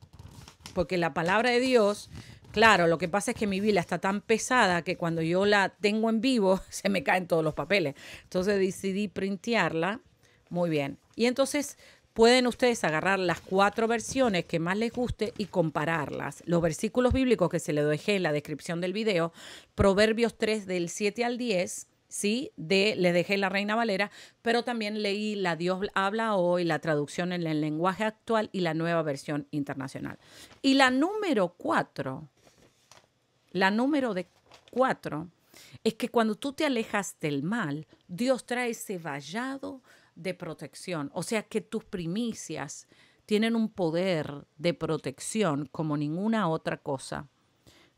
porque la palabra de Dios Claro, lo que pasa es que mi vida está tan pesada que cuando yo la tengo en vivo se me caen todos los papeles. Entonces decidí printearla. Muy bien. Y entonces pueden ustedes agarrar las cuatro versiones que más les guste y compararlas. Los versículos bíblicos que se les dejé en la descripción del video, Proverbios 3 del 7 al 10, ¿sí? De, le dejé la Reina Valera, pero también leí la Dios habla hoy, la traducción en el lenguaje actual y la nueva versión internacional. Y la número cuatro la número de cuatro es que cuando tú te alejas del mal, Dios trae ese vallado de protección. O sea que tus primicias tienen un poder de protección como ninguna otra cosa.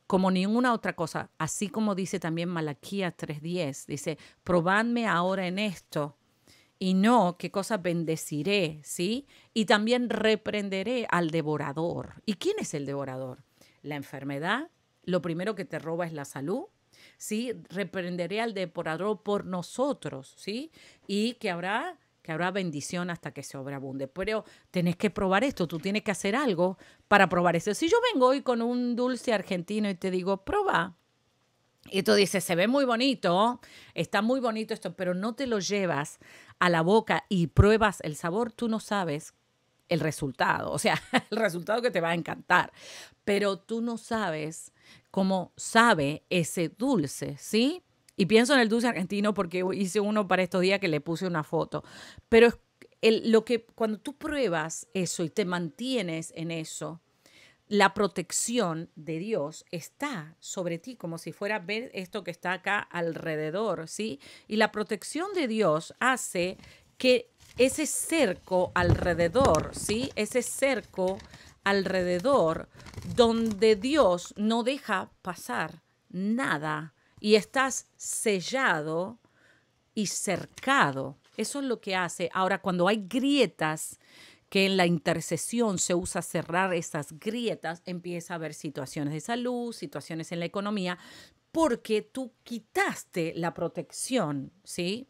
Como ninguna otra cosa. Así como dice también Malaquías 3.10. Dice, probadme ahora en esto y no qué cosa bendeciré, ¿sí? Y también reprenderé al devorador. ¿Y quién es el devorador? La enfermedad, lo primero que te roba es la salud, ¿sí? Reprenderé al deporador por nosotros, ¿sí? Y que habrá que habrá bendición hasta que se sobreabunde. Pero tenés que probar esto, tú tienes que hacer algo para probar eso. Si yo vengo hoy con un dulce argentino y te digo, proba, y tú dices, se ve muy bonito, está muy bonito esto, pero no te lo llevas a la boca y pruebas el sabor, tú no sabes el resultado, o sea, el resultado que te va a encantar, pero tú no sabes como sabe ese dulce, ¿sí? Y pienso en el dulce argentino porque hice uno para estos días que le puse una foto. Pero lo que cuando tú pruebas eso y te mantienes en eso, la protección de Dios está sobre ti, como si fuera ver esto que está acá alrededor, ¿sí? Y la protección de Dios hace que ese cerco alrededor, ¿sí? Ese cerco alrededor donde Dios no deja pasar nada y estás sellado y cercado. Eso es lo que hace. Ahora, cuando hay grietas, que en la intercesión se usa cerrar esas grietas, empieza a haber situaciones de salud, situaciones en la economía, porque tú quitaste la protección, ¿sí?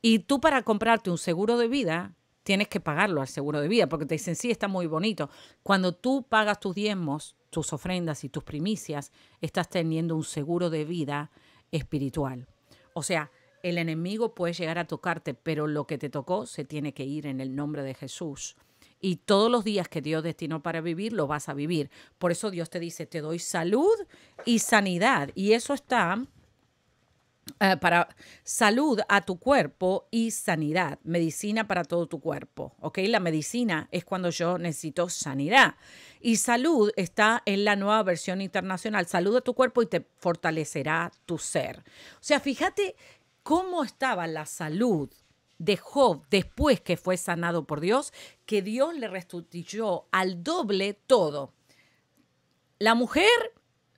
Y tú para comprarte un seguro de vida, tienes que pagarlo al seguro de vida, porque te dicen, sí, está muy bonito. Cuando tú pagas tus diezmos, tus ofrendas y tus primicias, estás teniendo un seguro de vida espiritual. O sea, el enemigo puede llegar a tocarte, pero lo que te tocó se tiene que ir en el nombre de Jesús. Y todos los días que Dios destinó para vivir, lo vas a vivir. Por eso Dios te dice, te doy salud y sanidad. Y eso está eh, para salud a tu cuerpo y sanidad, medicina para todo tu cuerpo, ¿ok? La medicina es cuando yo necesito sanidad y salud está en la nueva versión internacional, salud a tu cuerpo y te fortalecerá tu ser. O sea, fíjate cómo estaba la salud de Job después que fue sanado por Dios, que Dios le restituyó al doble todo. La mujer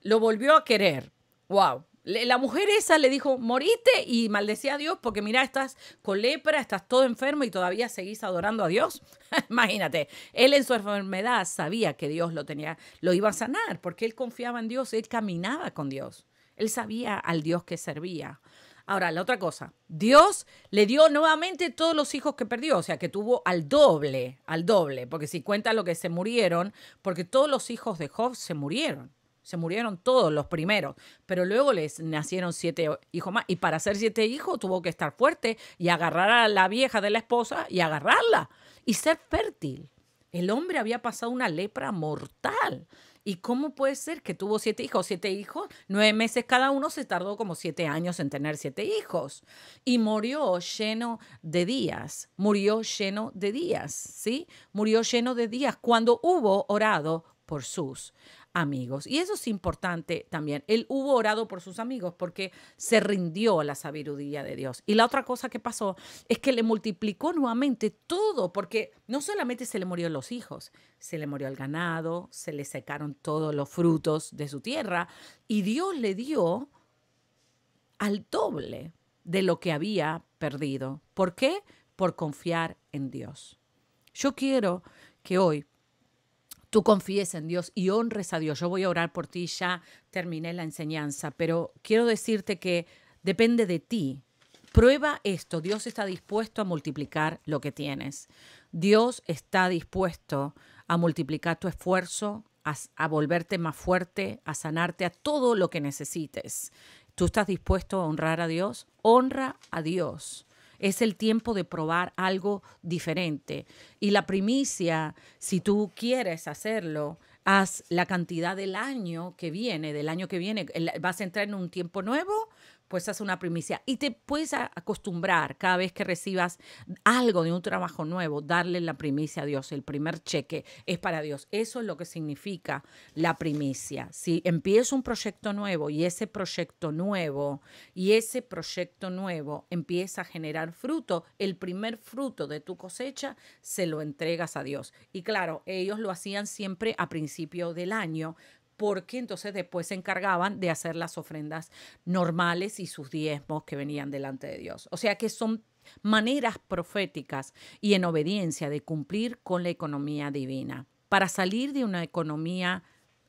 lo volvió a querer. Wow, la mujer esa le dijo, moriste y maldecía a Dios porque mira, estás con lepra, estás todo enfermo y todavía seguís adorando a Dios. Imagínate, él en su enfermedad sabía que Dios lo tenía, lo iba a sanar porque él confiaba en Dios, él caminaba con Dios, él sabía al Dios que servía. Ahora, la otra cosa, Dios le dio nuevamente todos los hijos que perdió, o sea, que tuvo al doble, al doble, porque si cuenta lo que se murieron, porque todos los hijos de Job se murieron se murieron todos los primeros, pero luego les nacieron siete hijos más. Y para hacer siete hijos tuvo que estar fuerte y agarrar a la vieja de la esposa y agarrarla y ser fértil. El hombre había pasado una lepra mortal. ¿Y cómo puede ser que tuvo siete hijos? Siete hijos, nueve meses cada uno, se tardó como siete años en tener siete hijos. Y murió lleno de días, murió lleno de días, ¿sí? Murió lleno de días cuando hubo orado por sus amigos. Y eso es importante también. Él hubo orado por sus amigos porque se rindió a la sabiduría de Dios. Y la otra cosa que pasó es que le multiplicó nuevamente todo, porque no solamente se le murió los hijos, se le murió el ganado, se le secaron todos los frutos de su tierra y Dios le dio al doble de lo que había perdido. ¿Por qué? Por confiar en Dios. Yo quiero que hoy tú confíes en Dios y honres a Dios. Yo voy a orar por ti, ya terminé la enseñanza, pero quiero decirte que depende de ti. Prueba esto, Dios está dispuesto a multiplicar lo que tienes. Dios está dispuesto a multiplicar tu esfuerzo, a, a volverte más fuerte, a sanarte, a todo lo que necesites. ¿Tú estás dispuesto a honrar a Dios? Honra a Dios es el tiempo de probar algo diferente. Y la primicia, si tú quieres hacerlo, haz la cantidad del año que viene, del año que viene. Vas a entrar en un tiempo nuevo, pues una primicia. Y te puedes acostumbrar cada vez que recibas algo de un trabajo nuevo, darle la primicia a Dios. El primer cheque es para Dios. Eso es lo que significa la primicia. Si empieza un proyecto nuevo y ese proyecto nuevo y ese proyecto nuevo empieza a generar fruto, el primer fruto de tu cosecha se lo entregas a Dios. Y claro, ellos lo hacían siempre a principio del año porque entonces después se encargaban de hacer las ofrendas normales y sus diezmos que venían delante de Dios. O sea que son maneras proféticas y en obediencia de cumplir con la economía divina, para salir de una economía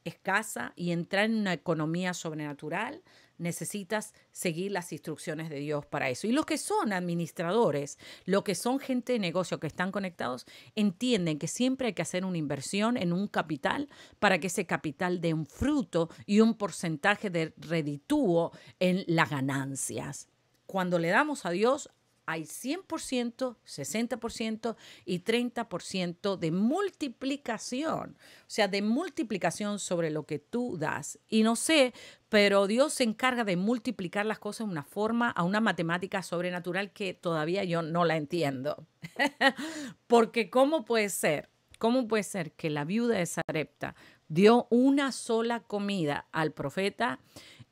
escasa y entrar en una economía sobrenatural necesitas seguir las instrucciones de Dios para eso. Y los que son administradores, los que son gente de negocio que están conectados, entienden que siempre hay que hacer una inversión en un capital para que ese capital dé un fruto y un porcentaje de redituo en las ganancias. Cuando le damos a Dios, hay 100%, 60% y 30% de multiplicación, o sea, de multiplicación sobre lo que tú das. Y no sé, pero Dios se encarga de multiplicar las cosas de una forma, a una matemática sobrenatural que todavía yo no la entiendo. Porque ¿cómo puede ser? ¿Cómo puede ser que la viuda de Sarepta dio una sola comida al profeta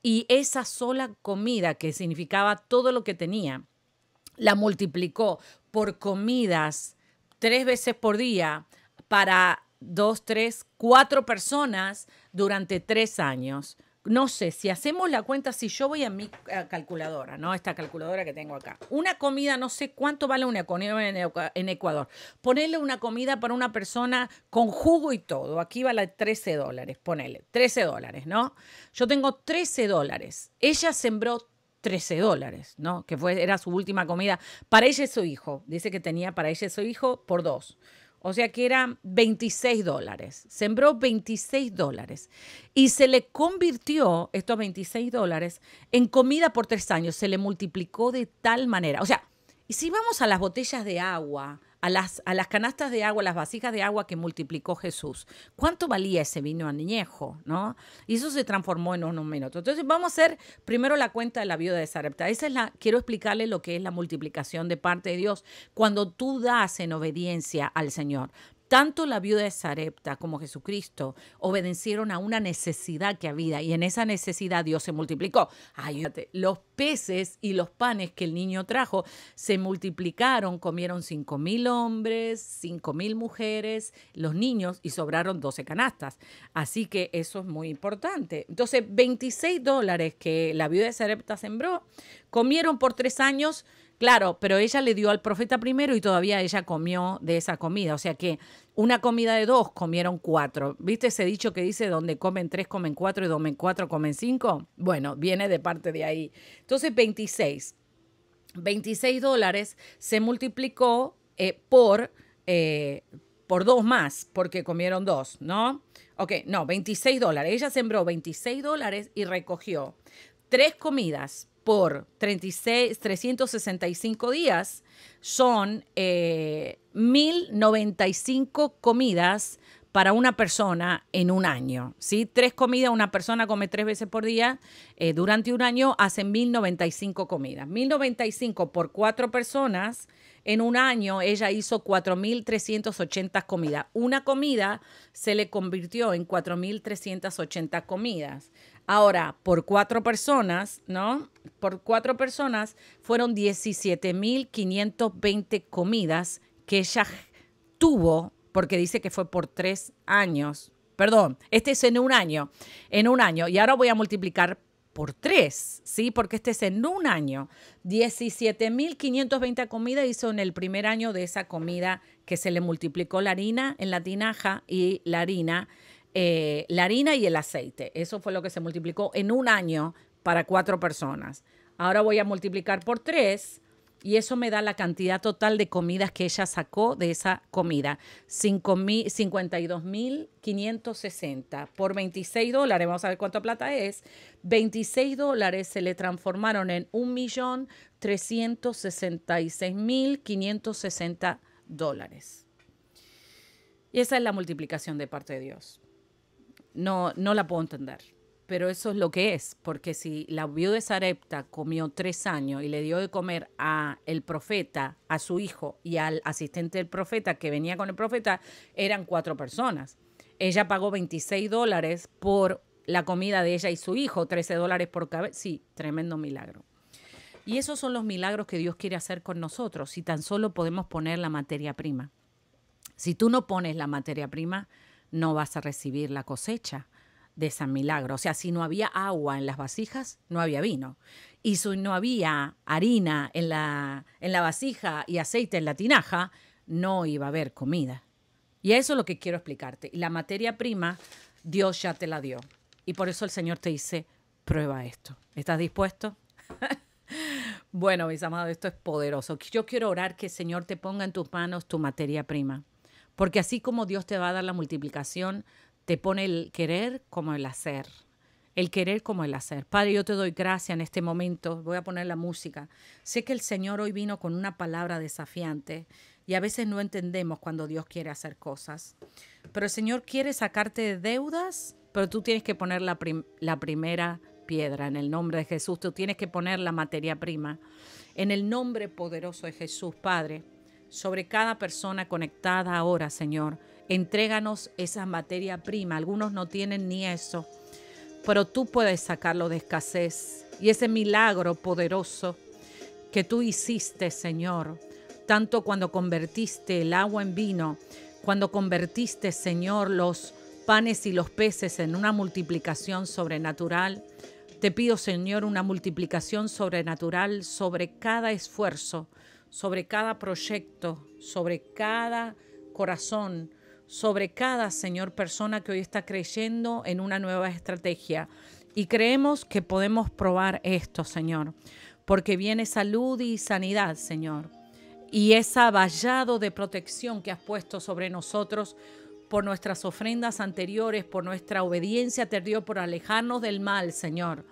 y esa sola comida que significaba todo lo que tenía? la multiplicó por comidas tres veces por día para dos, tres, cuatro personas durante tres años. No sé, si hacemos la cuenta, si yo voy a mi eh, calculadora, ¿no? Esta calculadora que tengo acá. Una comida, no sé cuánto vale una comida en Ecuador. Ponerle una comida para una persona con jugo y todo. Aquí vale 13 dólares, ponele, 13 dólares, ¿no? Yo tengo 13 dólares. Ella sembró 13 dólares, ¿no? Que fue, era su última comida. Para ella y su hijo. Dice que tenía para ella y su hijo por dos. O sea que eran 26 dólares. Sembró 26 dólares. Y se le convirtió estos 26 dólares en comida por tres años. Se le multiplicó de tal manera. O sea, y si vamos a las botellas de agua, a las, a las canastas de agua, las vasijas de agua que multiplicó Jesús, ¿cuánto valía ese vino añejo? ¿no? Y eso se transformó en unos minutos. Entonces vamos a hacer primero la cuenta de la viuda de Sarepta. Esa es la, quiero explicarle lo que es la multiplicación de parte de Dios cuando tú das en obediencia al Señor. Tanto la viuda de Sarepta como Jesucristo obedecieron a una necesidad que había y en esa necesidad Dios se multiplicó. Ayúdate, los peces y los panes que el niño trajo se multiplicaron, comieron cinco mil hombres, cinco mil mujeres, los niños y sobraron 12 canastas. Así que eso es muy importante. Entonces, 26 dólares que la viuda de Sarepta sembró, comieron por tres años Claro, pero ella le dio al profeta primero y todavía ella comió de esa comida. O sea que una comida de dos comieron cuatro. ¿Viste ese dicho que dice donde comen tres, comen cuatro y donde cuatro, comen cinco? Bueno, viene de parte de ahí. Entonces, 26. 26 dólares se multiplicó eh, por, eh, por dos más, porque comieron dos, ¿no? Ok, no, 26 dólares. Ella sembró 26 dólares y recogió tres comidas por 36, 365 días son 1.095 eh, comidas para una persona en un año. ¿sí? Tres comidas, una persona come tres veces por día. Eh, durante un año hacen 1.095 comidas. 1.095 por cuatro personas en un año ella hizo 4.380 comidas. Una comida se le convirtió en 4.380 comidas. Ahora, por cuatro personas, ¿no? Por cuatro personas fueron 17.520 comidas que ella tuvo, porque dice que fue por tres años. Perdón, este es en un año, en un año. Y ahora voy a multiplicar por tres, ¿sí? Porque este es en un año. 17.520 comida hizo en el primer año de esa comida que se le multiplicó la harina en la tinaja y la harina, eh, la harina y el aceite. Eso fue lo que se multiplicó en un año para cuatro personas. Ahora voy a multiplicar por tres y eso me da la cantidad total de comidas que ella sacó de esa comida. 52.560 por 26 dólares, vamos a ver cuánta plata es. 26 dólares se le transformaron en 1.366.560 dólares. Y esa es la multiplicación de parte de Dios. No, no la puedo entender. Pero eso es lo que es, porque si la viuda de Sarepta comió tres años y le dio de comer a el profeta, a su hijo y al asistente del profeta que venía con el profeta, eran cuatro personas. Ella pagó 26 dólares por la comida de ella y su hijo, 13 dólares por cabeza. Sí, tremendo milagro. Y esos son los milagros que Dios quiere hacer con nosotros, si tan solo podemos poner la materia prima. Si tú no pones la materia prima, no vas a recibir la cosecha de San Milagro. O sea, si no había agua en las vasijas, no había vino. Y si no había harina en la, en la vasija y aceite en la tinaja, no iba a haber comida. Y eso es lo que quiero explicarte. la materia prima, Dios ya te la dio. Y por eso el Señor te dice, prueba esto. ¿Estás dispuesto? bueno, mis amados, esto es poderoso. Yo quiero orar que el Señor te ponga en tus manos tu materia prima. Porque así como Dios te va a dar la multiplicación, te pone el querer como el hacer. El querer como el hacer. Padre, yo te doy gracia en este momento. Voy a poner la música. Sé que el Señor hoy vino con una palabra desafiante y a veces no entendemos cuando Dios quiere hacer cosas. Pero el Señor quiere sacarte de deudas, pero tú tienes que poner la, la primera piedra en el nombre de Jesús. Tú tienes que poner la materia prima. En el nombre poderoso de Jesús, Padre, sobre cada persona conectada ahora, Señor Entréganos esa materia prima. Algunos no tienen ni eso, pero tú puedes sacarlo de escasez. Y ese milagro poderoso que tú hiciste, Señor, tanto cuando convertiste el agua en vino, cuando convertiste, Señor, los panes y los peces en una multiplicación sobrenatural. Te pido, Señor, una multiplicación sobrenatural sobre cada esfuerzo, sobre cada proyecto, sobre cada corazón, sobre cada, Señor, persona que hoy está creyendo en una nueva estrategia. Y creemos que podemos probar esto, Señor, porque viene salud y sanidad, Señor. Y esa vallado de protección que has puesto sobre nosotros por nuestras ofrendas anteriores, por nuestra obediencia te dio por alejarnos del mal, Señor.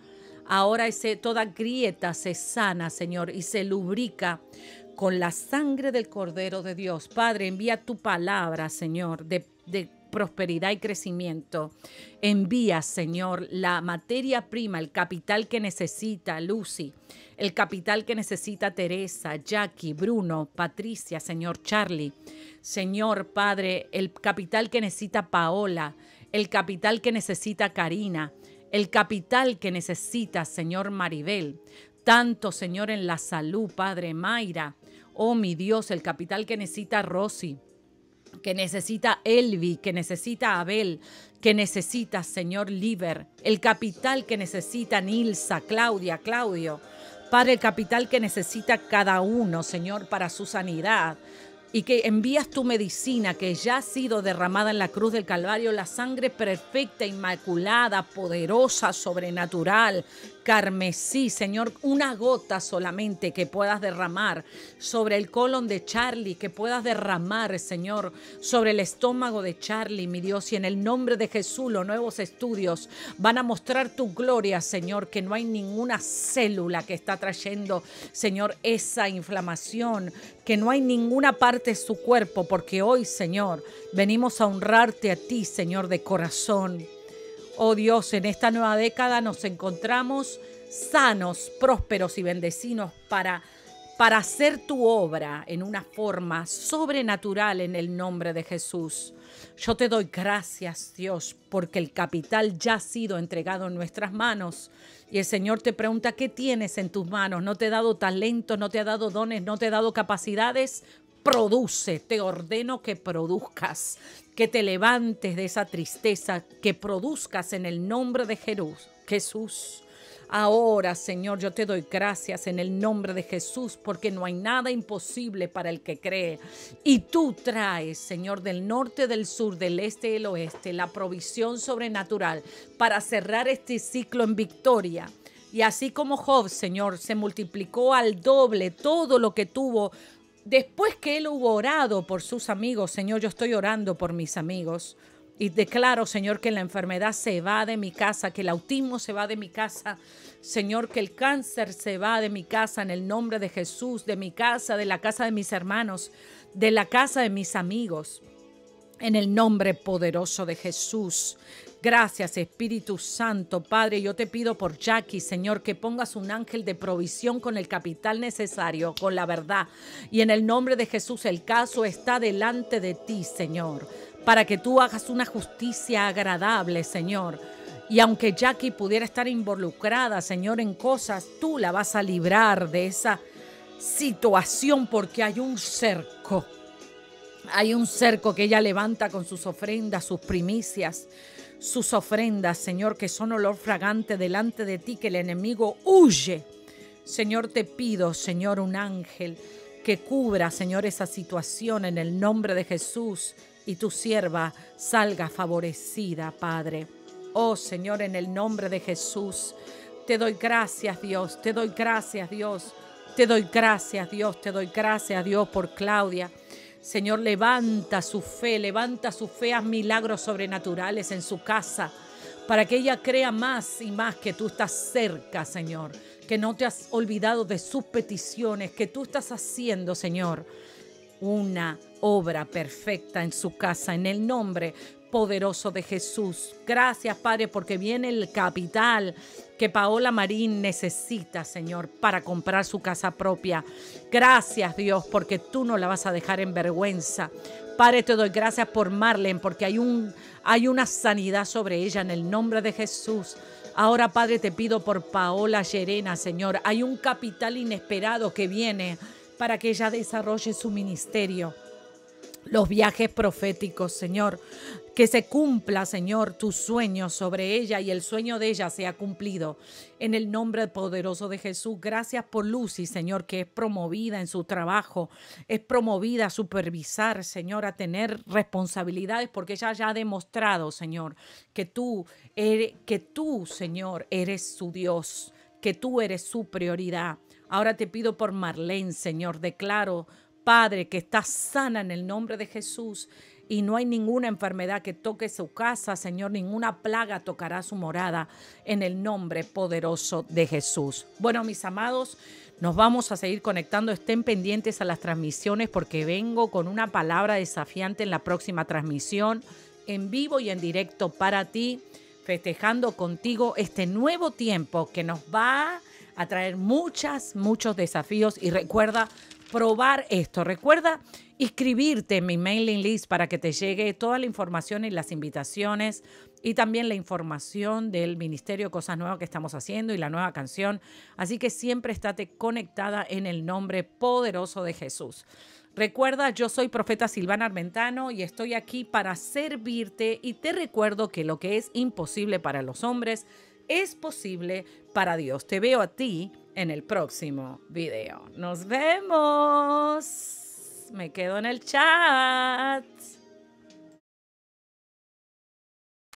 Ahora ese, toda grieta se sana, Señor, y se lubrica con la sangre del Cordero de Dios. Padre, envía tu palabra, Señor, de, prosperidad y crecimiento. Envía, Señor, la materia prima, el capital que necesita Lucy, el capital que necesita Teresa, Jackie, Bruno, Patricia, Señor Charlie. Señor, Padre, el capital que necesita Paola, el capital que necesita Karina, el capital que necesita, Señor Maribel. Tanto, Señor, en la salud, Padre Mayra oh mi Dios, el capital que necesita Rosy, que necesita Elvi, que necesita Abel, que necesita Señor Liber, el capital que necesita Nilsa, Claudia, Claudio. para el capital que necesita cada uno, Señor, para su sanidad y que envías tu medicina que ya ha sido derramada en la cruz del Calvario, la sangre perfecta, inmaculada, poderosa, sobrenatural, carmesí, Señor, una gota solamente que puedas derramar sobre el colon de Charlie, que puedas derramar, Señor, sobre el estómago de Charlie, mi Dios, y en el nombre de Jesús los nuevos estudios van a mostrar tu gloria, Señor, que no hay ninguna célula que está trayendo, Señor, esa inflamación, que no hay ninguna parte su cuerpo, porque hoy, Señor, venimos a honrarte a ti, Señor, de corazón. Oh Dios, en esta nueva década nos encontramos sanos, prósperos y bendecidos para, para hacer tu obra en una forma sobrenatural en el nombre de Jesús. Yo te doy gracias, Dios, porque el capital ya ha sido entregado en nuestras manos. Y el Señor te pregunta, ¿qué tienes en tus manos? ¿No te he dado talento? ¿No te ha dado dones? ¿No te ha dado capacidades? produce, te ordeno que produzcas, que te levantes de esa tristeza, que produzcas en el nombre de Jesús. Ahora, Señor, yo te doy gracias en el nombre de Jesús, porque no hay nada imposible para el que cree. Y tú traes, Señor, del norte, del sur, del este y del oeste, la provisión sobrenatural para cerrar este ciclo en victoria. Y así como Job, Señor, se multiplicó al doble todo lo que tuvo Después que él hubo orado por sus amigos, Señor, yo estoy orando por mis amigos. Y declaro, Señor, que la enfermedad se va de mi casa, que el autismo se va de mi casa, Señor, que el cáncer se va de mi casa en el nombre de Jesús, de mi casa, de la casa de mis hermanos, de la casa de mis amigos. En el nombre poderoso de Jesús, Gracias Espíritu Santo, Padre. Yo te pido por Jackie, Señor, que pongas un ángel de provisión con el capital necesario, con la verdad. Y en el nombre de Jesús el caso está delante de ti, Señor, para que tú hagas una justicia agradable, Señor. Y aunque Jackie pudiera estar involucrada, Señor, en cosas, tú la vas a librar de esa situación porque hay un cerco. Hay un cerco que ella levanta con sus ofrendas, sus primicias sus ofrendas, Señor, que son olor fragante delante de ti, que el enemigo huye. Señor, te pido, Señor, un ángel que cubra, Señor, esa situación en el nombre de Jesús y tu sierva salga favorecida, Padre. Oh, Señor, en el nombre de Jesús, te doy gracias, Dios, te doy gracias, Dios, te doy gracias, Dios, te doy gracias, Dios, por Claudia. Señor, levanta su fe, levanta su fe, milagros sobrenaturales en su casa, para que ella crea más y más que tú estás cerca, Señor, que no te has olvidado de sus peticiones, que tú estás haciendo, Señor, una obra perfecta en su casa, en el nombre poderoso de Jesús. Gracias, Padre, porque viene el capital que Paola Marín necesita, Señor, para comprar su casa propia. Gracias, Dios, porque tú no la vas a dejar en vergüenza. Padre, te doy gracias por Marlene, porque hay, un, hay una sanidad sobre ella en el nombre de Jesús. Ahora, Padre, te pido por Paola Llerena, Señor. Hay un capital inesperado que viene para que ella desarrolle su ministerio los viajes proféticos, Señor. Que se cumpla, Señor, tu sueño sobre ella y el sueño de ella sea cumplido. En el nombre poderoso de Jesús, gracias por Lucy, Señor, que es promovida en su trabajo, es promovida a supervisar, Señor, a tener responsabilidades, porque ella ya ha demostrado, Señor, que tú, eres, que tú, Señor, eres su Dios, que tú eres su prioridad. Ahora te pido por Marlene, Señor, declaro Padre, que está sana en el nombre de Jesús y no hay ninguna enfermedad que toque su casa, Señor, ninguna plaga tocará su morada en el nombre poderoso de Jesús. Bueno, mis amados, nos vamos a seguir conectando, estén pendientes a las transmisiones porque vengo con una palabra desafiante en la próxima transmisión, en vivo y en directo para ti, festejando contigo este nuevo tiempo que nos va a traer muchas, muchos desafíos y recuerda probar esto. Recuerda inscribirte en mi mailing list para que te llegue toda la información y las invitaciones y también la información del Ministerio Cosas Nuevas que estamos haciendo y la nueva canción. Así que siempre estate conectada en el nombre poderoso de Jesús. Recuerda, yo soy profeta Silvana Armentano y estoy aquí para servirte y te recuerdo que lo que es imposible para los hombres es posible para Dios. Te veo a ti en el próximo video. Nos vemos. Me quedo en el chat.